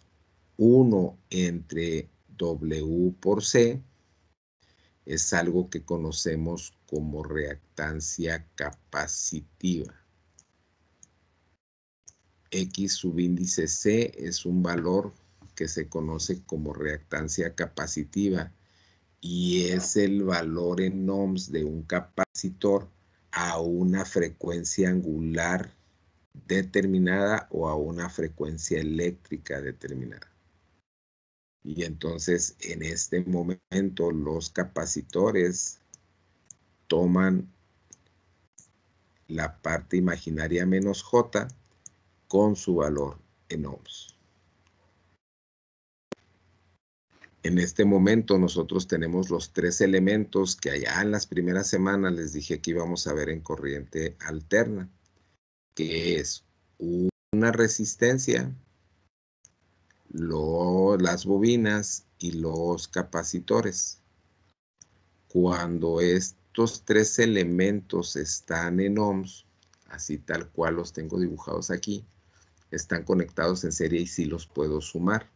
1 entre W por C es algo que conocemos como reactancia capacitiva. X subíndice C es un valor que se conoce como reactancia capacitiva y es el valor en ohms de un capacitor a una frecuencia angular determinada o a una frecuencia eléctrica determinada. Y entonces en este momento los capacitores toman la parte imaginaria menos J con su valor en ohms. En este momento nosotros tenemos los tres elementos que allá en las primeras semanas les dije que íbamos a ver en corriente alterna, que es una resistencia las bobinas y los capacitores. Cuando estos tres elementos están en ohms, así tal cual los tengo dibujados aquí, están conectados en serie y sí los puedo sumar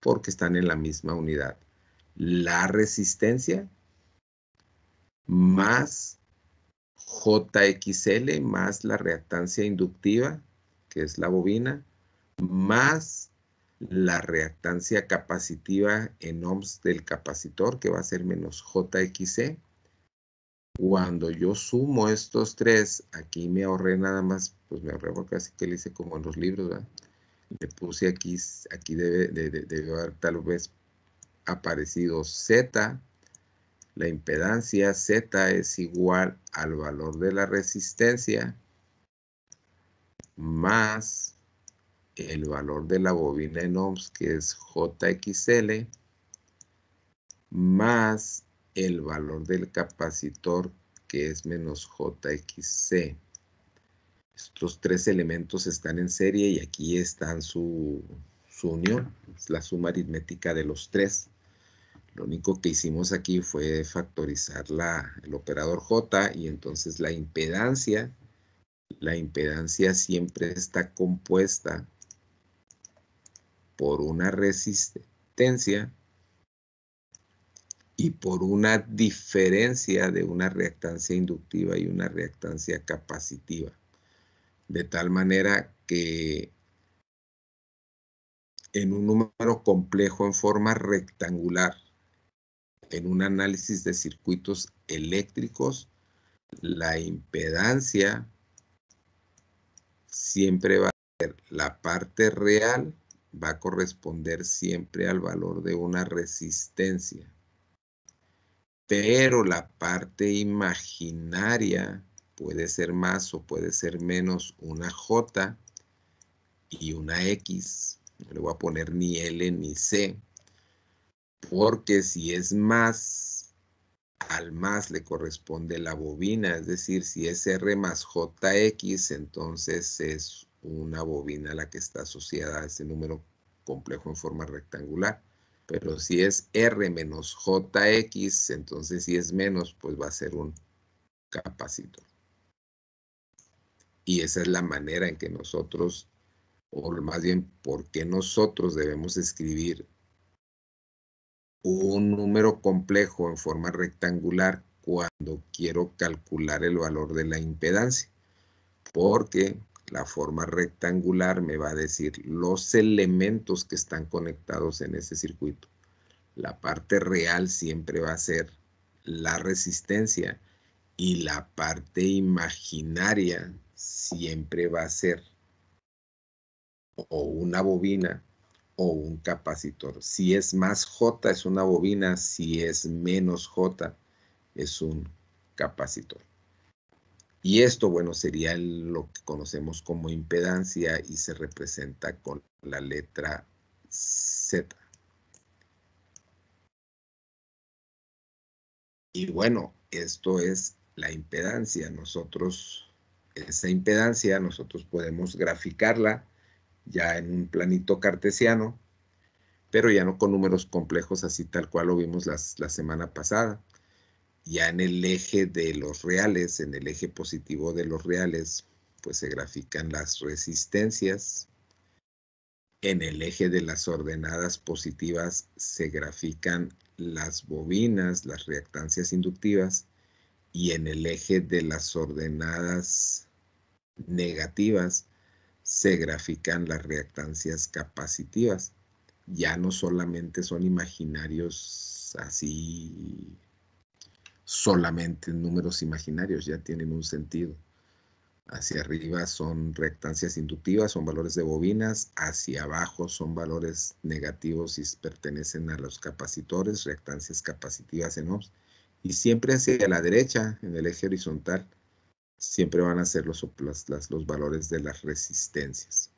porque están en la misma unidad. La resistencia más JXL más la reactancia inductiva, que es la bobina, más la reactancia capacitiva en ohms del capacitor, que va a ser menos JXC. Cuando yo sumo estos tres, aquí me ahorré nada más, pues me ahorré porque así que le hice como en los libros, ¿verdad? Le puse aquí, aquí debe haber tal vez aparecido Z, la impedancia Z es igual al valor de la resistencia más el valor de la bobina en ohms, que es JXL, más el valor del capacitor, que es menos JXC. Estos tres elementos están en serie y aquí están su, unión, es la suma aritmética de los tres. Lo único que hicimos aquí fue factorizar la, el operador J y entonces la impedancia, la impedancia siempre está compuesta por una resistencia y por una diferencia de una reactancia inductiva y una reactancia capacitiva. De tal manera que en un número complejo en forma rectangular, en un análisis de circuitos eléctricos, la impedancia siempre va a ser la parte real va a corresponder siempre al valor de una resistencia. Pero la parte imaginaria puede ser más o puede ser menos una J y una X. No le voy a poner ni L ni C. Porque si es más, al más le corresponde la bobina. Es decir, si es R más JX, entonces es una bobina la que está asociada a ese número complejo en forma rectangular. Pero si es R menos JX, entonces si es menos, pues va a ser un capacitor. Y esa es la manera en que nosotros, o más bien, por qué nosotros debemos escribir un número complejo en forma rectangular cuando quiero calcular el valor de la impedancia. Porque la forma rectangular me va a decir los elementos que están conectados en ese circuito. La parte real siempre va a ser la resistencia y la parte imaginaria siempre va a ser o una bobina o un capacitor. Si es más J es una bobina, si es menos J es un capacitor. Y esto, bueno, sería lo que conocemos como impedancia y se representa con la letra Z. Y bueno, esto es la impedancia. Nosotros, esa impedancia, nosotros podemos graficarla ya en un planito cartesiano, pero ya no con números complejos así tal cual lo vimos la semana pasada ya en el eje de los reales, en el eje positivo de los reales, pues se grafican las resistencias. En el eje de las ordenadas positivas se grafican las bobinas, las reactancias inductivas. Y en el eje de las ordenadas negativas se grafican las reactancias capacitivas. Ya no solamente son imaginarios así solamente números imaginarios, ya tienen un sentido. Hacia arriba son reactancias inductivas, son valores de bobinas, hacia abajo son valores negativos y pertenecen a los capacitores, reactancias capacitivas en ohms. Y siempre hacia la derecha, en el eje horizontal, siempre van a ser los, los valores de las resistencias.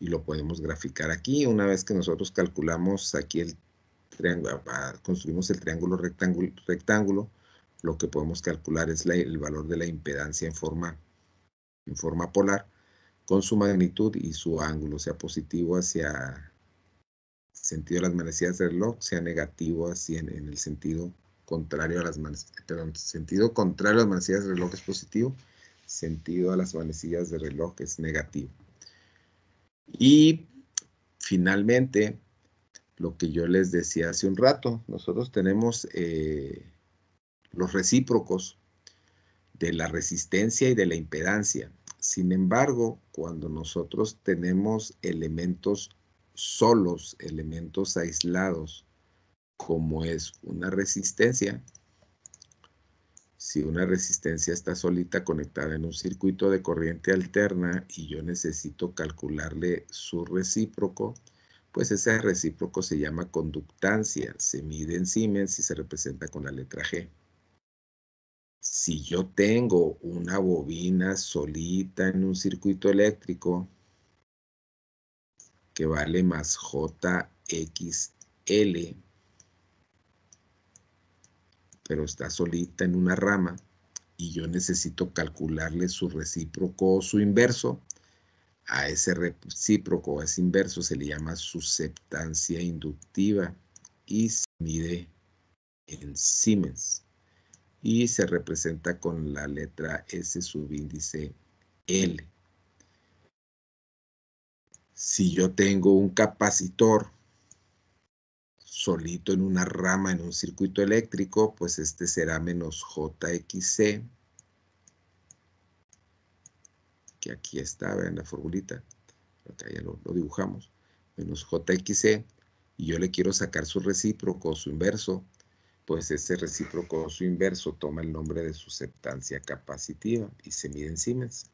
Y lo podemos graficar aquí. Una vez que nosotros calculamos aquí el triángulo, ah, construimos el triángulo rectángulo, rectángulo lo que podemos calcular es el valor de la impedancia en forma, en forma polar con su magnitud y su ángulo, sea positivo hacia sentido de las manecillas del reloj, sea negativo hacia en, el sentido contrario a las perdón, sentido contrario a las manecillas del reloj es positivo, sentido a las manecillas del reloj es negativo. Y finalmente, lo que yo les decía hace un rato, nosotros tenemos eh, los recíprocos de la resistencia y de la impedancia. Sin embargo, cuando nosotros tenemos elementos solos, elementos aislados, como es una resistencia, si una resistencia está solita conectada en un circuito de corriente alterna y yo necesito calcularle su recíproco, pues ese recíproco se llama conductancia, se mide en Siemens y se representa con la letra G si yo tengo una bobina solita en un circuito eléctrico que vale más JXL, pero está solita en una rama y yo necesito calcularle su recíproco o su inverso, a ese recíproco o a ese inverso se le llama susceptancia inductiva y se mide en Siemens y se representa con la letra S subíndice L. Si yo tengo un capacitor solito en una rama en un circuito eléctrico, pues este será menos JXC, que aquí está en la formulita, acá ya lo, lo dibujamos, menos JXC, y yo le quiero sacar su recíproco, su inverso, pues ese recíproco su inverso toma el nombre de susceptancia capacitiva y se mide en Siemens.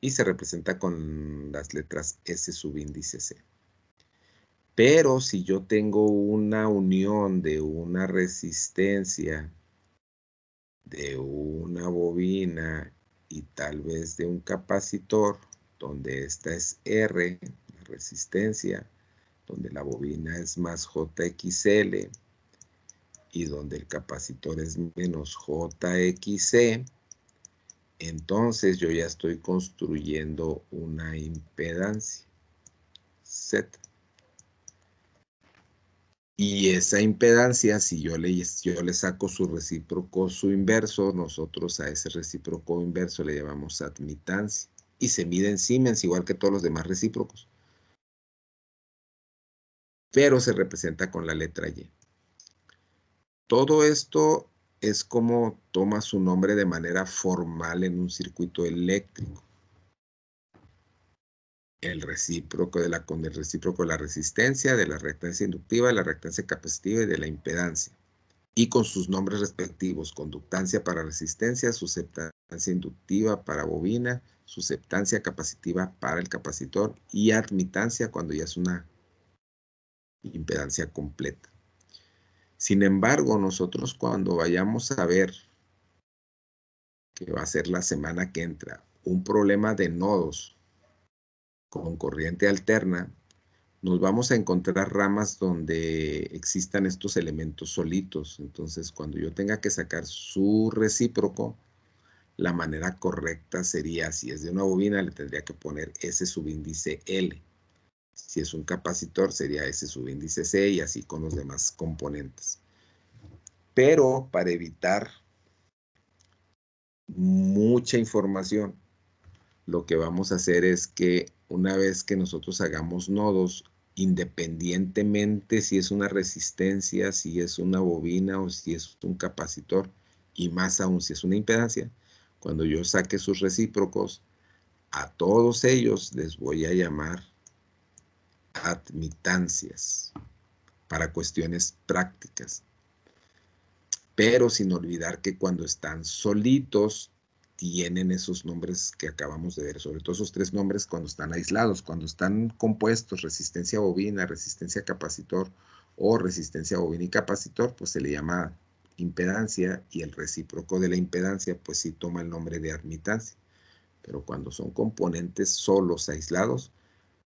Y se representa con las letras S subíndice C. Pero si yo tengo una unión de una resistencia, de una bobina y tal vez de un capacitor, donde esta es R, la resistencia, donde la bobina es más JXL, y donde el capacitor es menos JXC, entonces yo ya estoy construyendo una impedancia Z. Y esa impedancia, si yo le, yo le saco su recíproco, su inverso, nosotros a ese recíproco inverso le llamamos admitancia. Y se mide en Siemens, igual que todos los demás recíprocos. Pero se representa con la letra Y. Todo esto es como toma su nombre de manera formal en un circuito eléctrico. El recíproco de la, con el recíproco de la resistencia, de la reactancia inductiva, de la reactancia capacitiva y de la impedancia. Y con sus nombres respectivos, conductancia para resistencia, susceptancia inductiva para bobina, susceptancia capacitiva para el capacitor y admitancia cuando ya es una impedancia completa. Sin embargo, nosotros cuando vayamos a ver, que va a ser la semana que entra, un problema de nodos con corriente alterna, nos vamos a encontrar ramas donde existan estos elementos solitos. Entonces, cuando yo tenga que sacar su recíproco, la manera correcta sería, si es de una bobina, le tendría que poner ese subíndice L. Si es un capacitor, sería ese subíndice C y así con los demás componentes. Pero para evitar mucha información, lo que vamos a hacer es que una vez que nosotros hagamos nodos, independientemente si es una resistencia, si es una bobina o si es un capacitor, y más aún si es una impedancia, cuando yo saque sus recíprocos, a todos ellos les voy a llamar admitancias para cuestiones prácticas, pero sin olvidar que cuando están solitos tienen esos nombres que acabamos de ver, sobre todo esos tres nombres cuando están aislados, cuando están compuestos, resistencia bovina, resistencia capacitor o resistencia bovina y capacitor, pues se le llama impedancia y el recíproco de la impedancia pues sí toma el nombre de admitancia, pero cuando son componentes solos, aislados,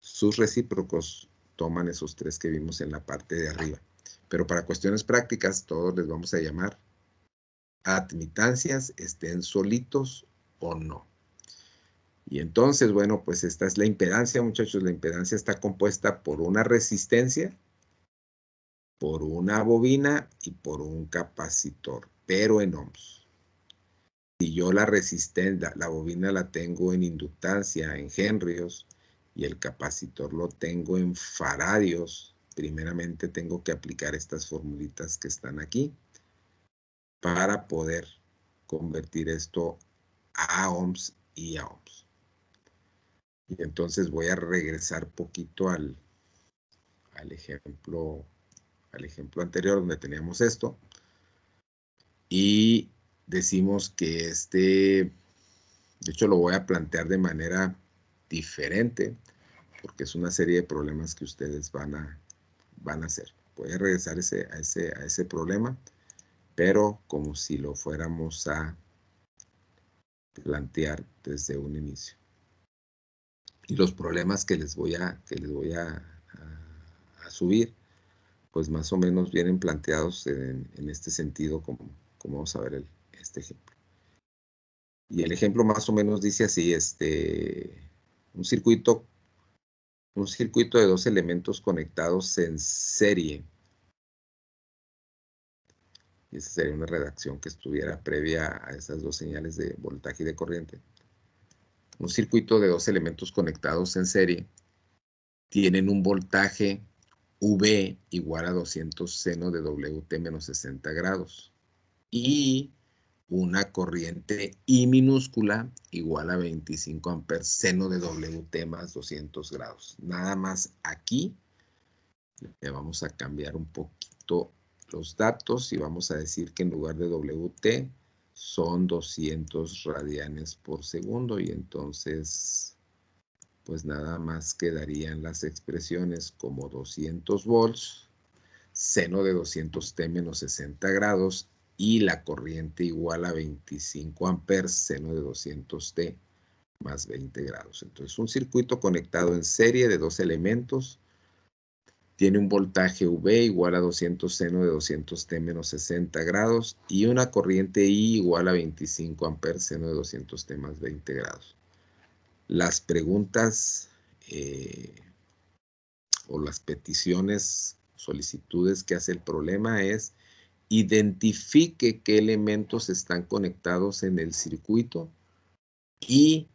sus recíprocos toman esos tres que vimos en la parte de arriba. Pero para cuestiones prácticas, todos les vamos a llamar admitancias, estén solitos o no. Y entonces, bueno, pues esta es la impedancia, muchachos. La impedancia está compuesta por una resistencia, por una bobina y por un capacitor, pero en ohms. Si yo la resistencia, la, bobina la tengo en inductancia, en henrios, y el capacitor lo tengo en faradios, primeramente tengo que aplicar estas formulitas que están aquí para poder convertir esto a ohms y a ohms. Y entonces voy a regresar poquito al, al, ejemplo, al ejemplo anterior donde teníamos esto. Y decimos que este, de hecho lo voy a plantear de manera diferente, porque es una serie de problemas que ustedes van a, van a hacer. Voy a regresar a, ese, a ese problema, pero como si lo fuéramos a plantear desde un inicio. Y los problemas que les voy a, que les voy subir, pues más o menos vienen planteados en, este sentido, como, como, vamos a ver el, este ejemplo. Y el ejemplo más o menos dice así, este, un circuito, un circuito de dos elementos conectados en serie. Y esa sería una redacción que estuviera previa a esas dos señales de voltaje y de corriente. Un circuito de dos elementos conectados en serie tienen un voltaje V igual a 200 seno de WT menos 60 grados. Y una corriente I minúscula igual a 25 amperes seno de WT más 200 grados. Nada más aquí le vamos a cambiar un poquito los datos y vamos a decir que en lugar de WT son 200 radianes por segundo y entonces pues nada más quedarían las expresiones como 200 volts seno de 200T menos 60 grados y la corriente igual a 25 amperes seno de 200T más 20 grados. Entonces, un circuito conectado en serie de dos elementos tiene un voltaje V igual a 200 seno de 200T menos 60 grados y una corriente I igual a 25 amperes seno de 200T más 20 grados. Las preguntas eh, o las peticiones, solicitudes que hace el problema es identifique qué elementos están conectados en el circuito y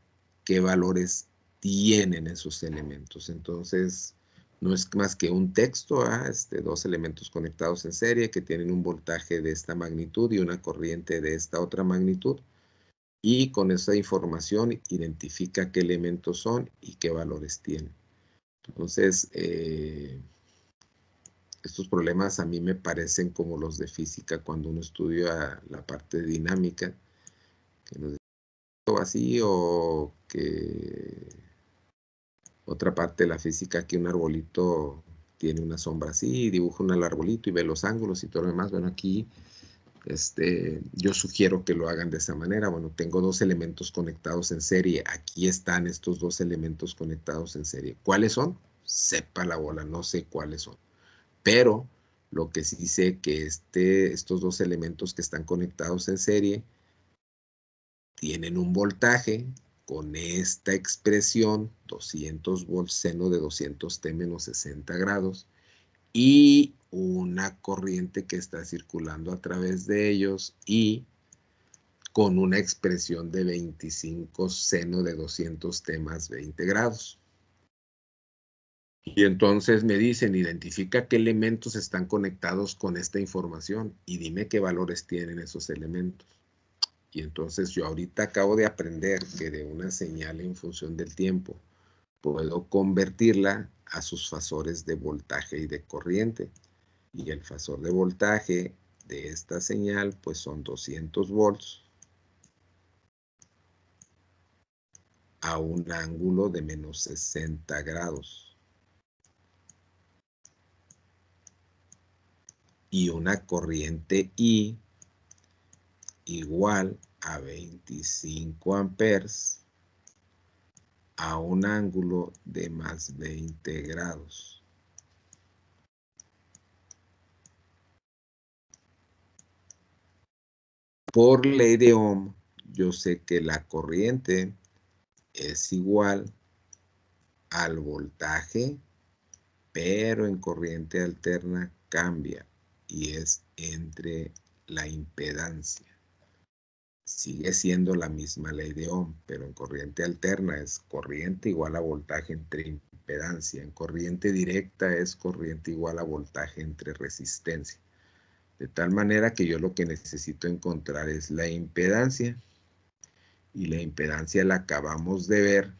qué valores tienen esos elementos. Entonces, no es más que un texto, ¿ah? este, dos elementos conectados en serie que tienen un voltaje de esta magnitud y una corriente de esta otra magnitud. Y con esa información identifica qué elementos son y qué valores tienen. Entonces, eh, estos problemas a mí me parecen como los de física cuando uno estudia la parte dinámica, que nos o que otra parte de la física que un arbolito tiene una sombra así, dibuja un arbolito y ve los ángulos y todo lo demás. Bueno, aquí este, yo sugiero que lo hagan de esa manera. Bueno, tengo dos elementos conectados en serie. Aquí están estos dos elementos conectados en serie. ¿Cuáles son? Sepa la bola, no sé cuáles son pero lo que sí sé que este, estos dos elementos que están conectados en serie tienen un voltaje con esta expresión 200 volts seno de 200 T menos 60 grados y una corriente que está circulando a través de ellos y con una expresión de 25 seno de 200 T más 20 grados. Y entonces me dicen, identifica qué elementos están conectados con esta información y dime qué valores tienen esos elementos. Y entonces yo ahorita acabo de aprender que de una señal en función del tiempo puedo convertirla a sus fasores de voltaje y de corriente. Y el fasor de voltaje de esta señal pues son 200 volts a un ángulo de menos 60 grados. y una corriente I igual a 25 amperes a un ángulo de más 20 grados. Por ley de Ohm, yo sé que la corriente es igual al voltaje, pero en corriente alterna cambia y es entre la impedancia. Sigue siendo la misma ley de Ohm, pero en corriente alterna es corriente igual a voltaje entre impedancia. En corriente directa es corriente igual a voltaje entre resistencia. De tal manera que yo lo que necesito encontrar es la impedancia. Y la impedancia la acabamos de ver,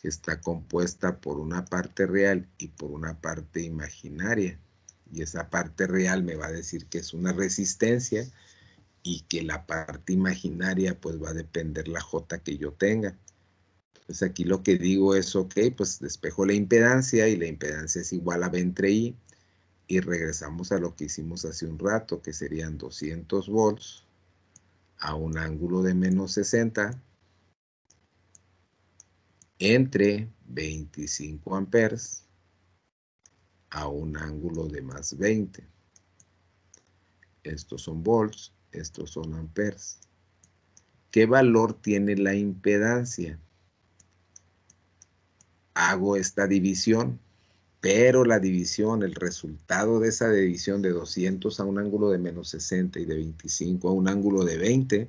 que está compuesta por una parte real y por una parte imaginaria y esa parte real me va a decir que es una resistencia y que la parte imaginaria pues va a depender la J que yo tenga. Entonces pues, aquí lo que digo es, ok, pues despejo la impedancia y la impedancia es igual a B entre I y regresamos a lo que hicimos hace un rato, que serían 200 volts a un ángulo de menos 60 entre 25 amperes a un ángulo de más 20. Estos son volts, estos son amperes. ¿Qué valor tiene la impedancia? Hago esta división, pero la división, el resultado de esa división de 200 a un ángulo de menos 60 y de 25 a un ángulo de 20,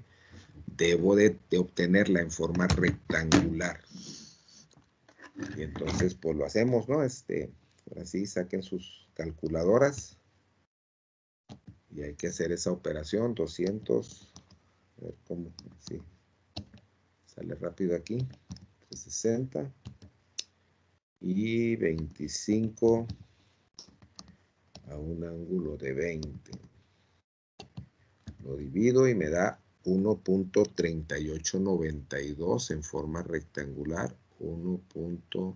debo de, obtenerla en forma rectangular. Y entonces, pues lo hacemos, ¿no? Este, Así saquen sus calculadoras. Y hay que hacer esa operación, 200. A ver cómo, sí. Sale rápido aquí. 360. Y 25 a un ángulo de 20. Lo divido y me da 1.3892 en forma rectangular. 1.3892.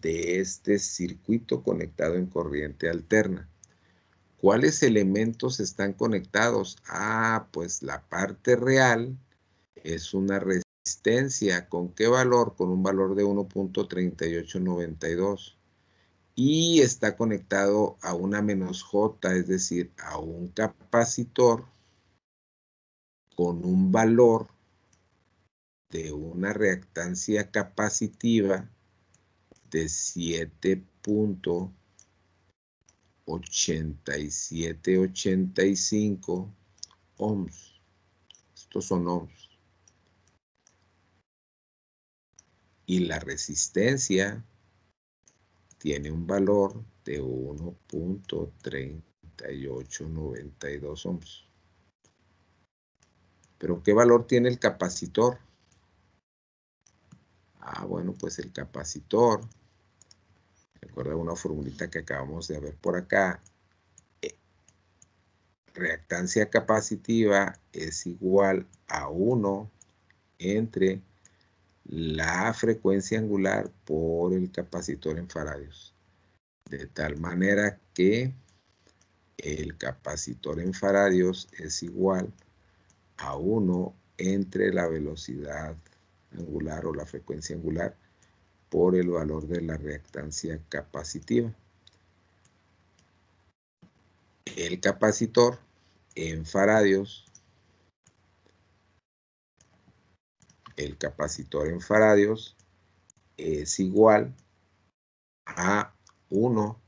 de este circuito conectado en corriente alterna. ¿Cuáles elementos están conectados? Ah, pues la parte real es una resistencia. ¿Con qué valor? Con un valor de 1.3892. Y está conectado a una menos J, es decir, a un capacitor con un valor de una reactancia capacitiva de 7.8785 ohms. Estos son ohms. Y la resistencia tiene un valor de 1.3892 ohms. ¿Pero qué valor tiene el capacitor? Ah, bueno, pues el capacitor. Recuerda una formulita que acabamos de ver por acá. Eh, reactancia capacitiva es igual a 1 entre la frecuencia angular por el capacitor en faradios. De tal manera que el capacitor en faradios es igual a 1 entre la velocidad angular o la frecuencia angular por el valor de la reactancia capacitiva. El capacitor en faradios, el capacitor en faradios es igual a 1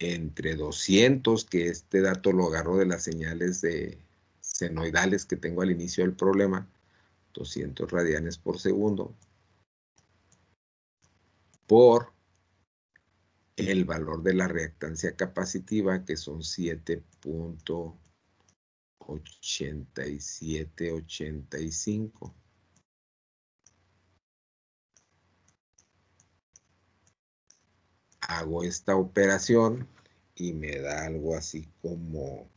entre 200, que este dato lo agarro de las señales de senoidales que tengo al inicio del problema, 200 radianes por segundo por el valor de la reactancia capacitiva, que son 7.8785. Hago esta operación y me da algo así como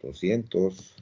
200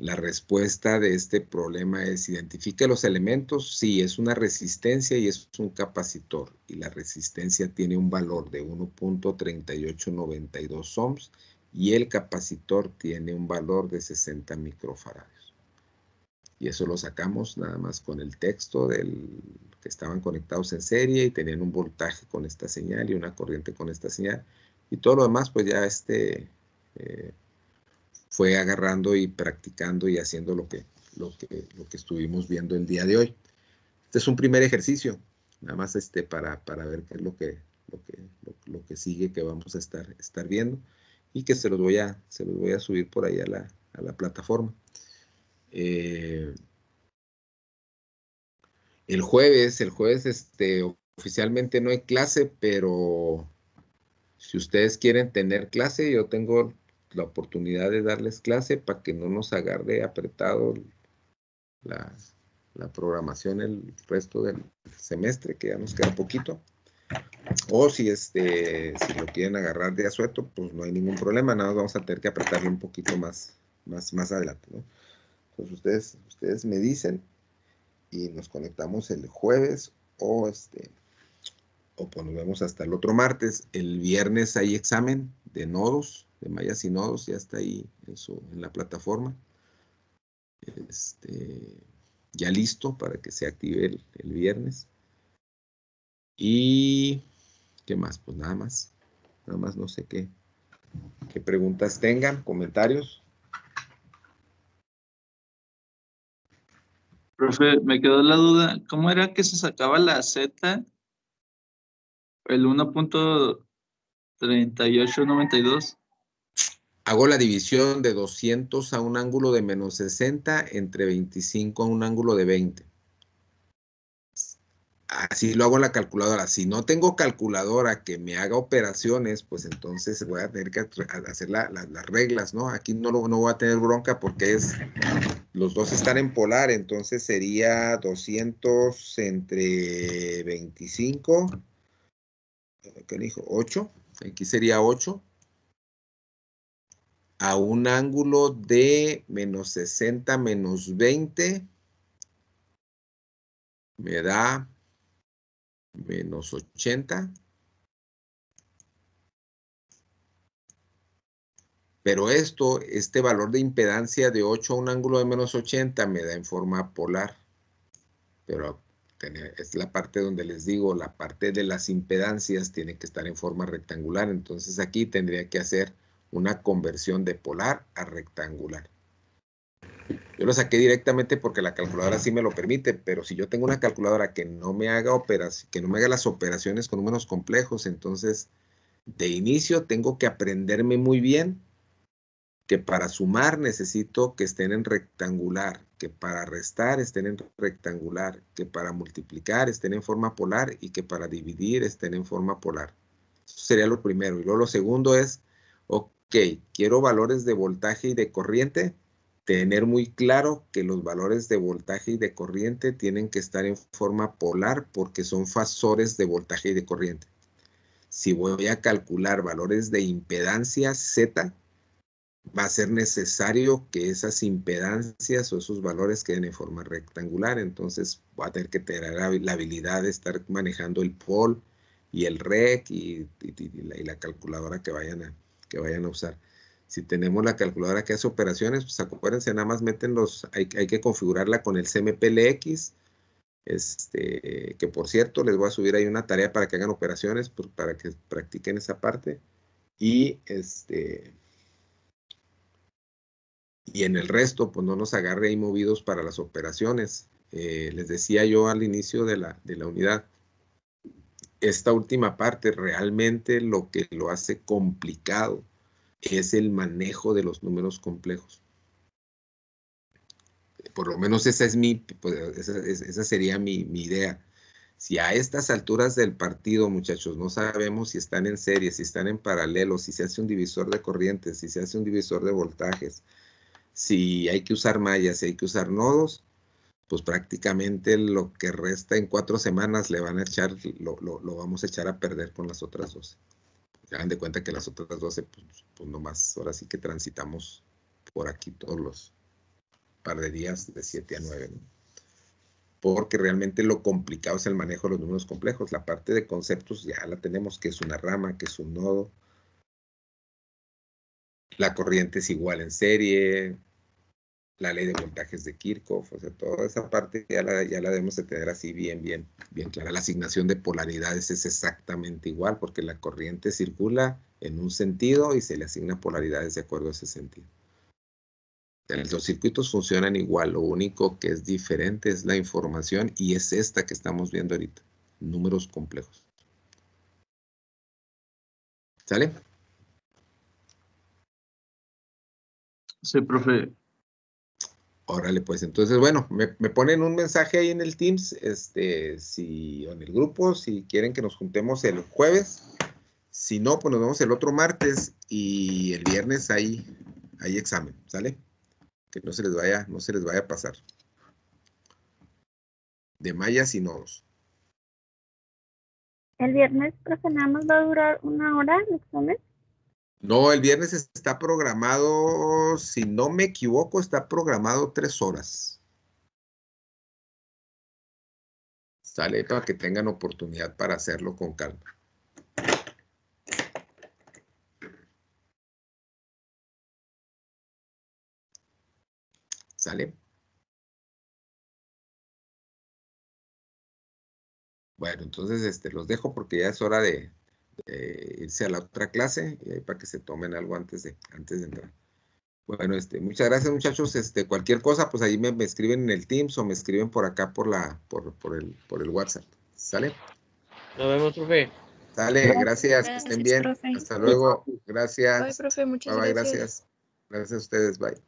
La respuesta de este problema es identifique los elementos, sí, es una resistencia y es un capacitor y la resistencia tiene un valor de 1.3892 ohms y el capacitor tiene un valor de 60 microfaradios. Y eso lo sacamos nada más con el texto del que estaban conectados en serie y tenían un voltaje con esta señal y una corriente con esta señal. Y todo lo demás, pues ya este eh, fue agarrando y practicando y haciendo lo que, lo que, lo que estuvimos viendo el día de hoy. Este es un primer ejercicio, nada más este, para, para ver qué es lo que, lo que, sigue que vamos a estar, estar viendo y que se los voy a, se voy a subir por ahí a la, plataforma. Eh, el jueves, el jueves este, oficialmente no hay clase, pero si ustedes quieren tener clase, yo tengo la oportunidad de darles clase para que no nos agarre apretado la, programación el resto del semestre, que ya nos queda poquito. O si, este, si lo quieren agarrar de asueto, pues no hay ningún problema, nada más vamos a tener que apretarle un poquito más, más, más adelante. Entonces ustedes, ustedes me dicen y nos conectamos el jueves o este o pues nos vemos hasta el otro martes. El viernes hay examen, de nodos, de mallas y nodos, ya está ahí en, la plataforma. Este, ya listo para que se active el, viernes. Y, ¿qué más? Pues nada más. Nada más no sé qué, qué preguntas tengan, comentarios. Profe, me quedó la duda. ¿Cómo era que se sacaba la Z? El 1.2. 3892. Hago la división de 200 a un ángulo de menos 60 entre 25 a un ángulo de 20. Así lo hago en la calculadora. Si no tengo calculadora que me haga operaciones, pues entonces voy a tener que hacer las reglas, ¿no? Aquí no, voy a tener bronca porque es, los dos están en polar, entonces sería 200 entre 25, ¿qué dijo? 8 aquí sería 8, a un ángulo de menos 60 menos 20, me da menos 80. Pero esto, este valor de impedancia de 8 a un ángulo de menos 80 me da en forma polar. Pero es la parte donde les digo, la parte de las impedancias tiene que estar en forma rectangular. Entonces aquí tendría que hacer una conversión de polar a rectangular. Yo lo saqué directamente porque la calculadora sí me lo permite, pero si yo tengo una calculadora que no me haga operas, que no me haga las operaciones con números complejos, entonces de inicio tengo que aprenderme muy bien que para sumar necesito que estén en rectangular, que para restar estén en rectangular, que para multiplicar estén en forma polar y que para dividir estén en forma polar. Eso sería lo primero. Y luego lo segundo es, ok, quiero valores de voltaje y de corriente, tener muy claro que los valores de voltaje y de corriente tienen que estar en forma polar porque son fasores de voltaje y de corriente. Si voy a calcular valores de impedancia Z, va a ser necesario que esas impedancias o esos valores queden en forma rectangular. Entonces va a tener que tener la habilidad de estar manejando el pol y el rec y, la, calculadora que vayan, a, que vayan a usar. Si tenemos la calculadora que hace operaciones, pues acuérdense, nada más meten los, hay, que configurarla con el CMPLX, este, que por cierto, les voy a subir ahí una tarea para que hagan operaciones, pues, para que practiquen esa parte. Y este, y en el resto, pues no nos agarre ahí movidos para las operaciones. Eh, les decía yo al inicio de la, unidad, esta última parte realmente lo que lo hace complicado es el manejo de los números complejos. Por lo menos esa es mi, pues, esa, sería mi, mi, idea. Si a estas alturas del partido, muchachos, no sabemos si están en serie, si están en paralelo, si se hace un divisor de corrientes, si se hace un divisor de voltajes, si hay que usar mallas, si hay que usar nodos, pues prácticamente lo que resta en cuatro semanas le van a echar, lo, vamos a echar a perder con las otras 12. dan de cuenta que las otras 12, pues, pues, nomás, ahora sí que transitamos por aquí todos los par de días de 7 a 9. Porque realmente lo complicado es el manejo de los números complejos. La parte de conceptos ya la tenemos, que es una rama, que es un nodo. La corriente es igual en serie, la ley de voltajes de Kirchhoff, o sea, toda esa parte ya la, ya la debemos de tener así bien, bien, bien clara. La asignación de polaridades es exactamente igual porque la corriente circula en un sentido y se le asigna polaridades de acuerdo a ese sentido. Los circuitos funcionan igual, lo único que es diferente es la información y es esta que estamos viendo ahorita, números complejos. ¿Sale? Sí, profe. Órale, pues entonces, bueno, me, ponen un mensaje ahí en el Teams, este, si, en el grupo, si quieren que nos juntemos el jueves. Si no, pues nos vemos el otro martes y el viernes hay, hay examen, ¿sale? Que no se les vaya, no se les vaya a pasar. De mallas y nodos. El viernes, profe, va a durar una hora el examen. No, el viernes está programado, si no me equivoco, está programado tres horas. Sale para que tengan oportunidad para hacerlo con calma. ¿Sale? Bueno, entonces este, los dejo porque ya es hora de, eh, irse a la otra clase y para que se tomen algo antes de, antes de entrar. Bueno, este, muchas gracias muchachos. Este, cualquier cosa, pues ahí me, escriben en el Teams o me escriben por acá por la, por, por el, por el WhatsApp. ¿Sale? Nos vemos, profe. Sale, gracias, que estén bien. Hasta luego. Gracias. Bye, profe, muchas gracias. Gracias a ustedes, bye.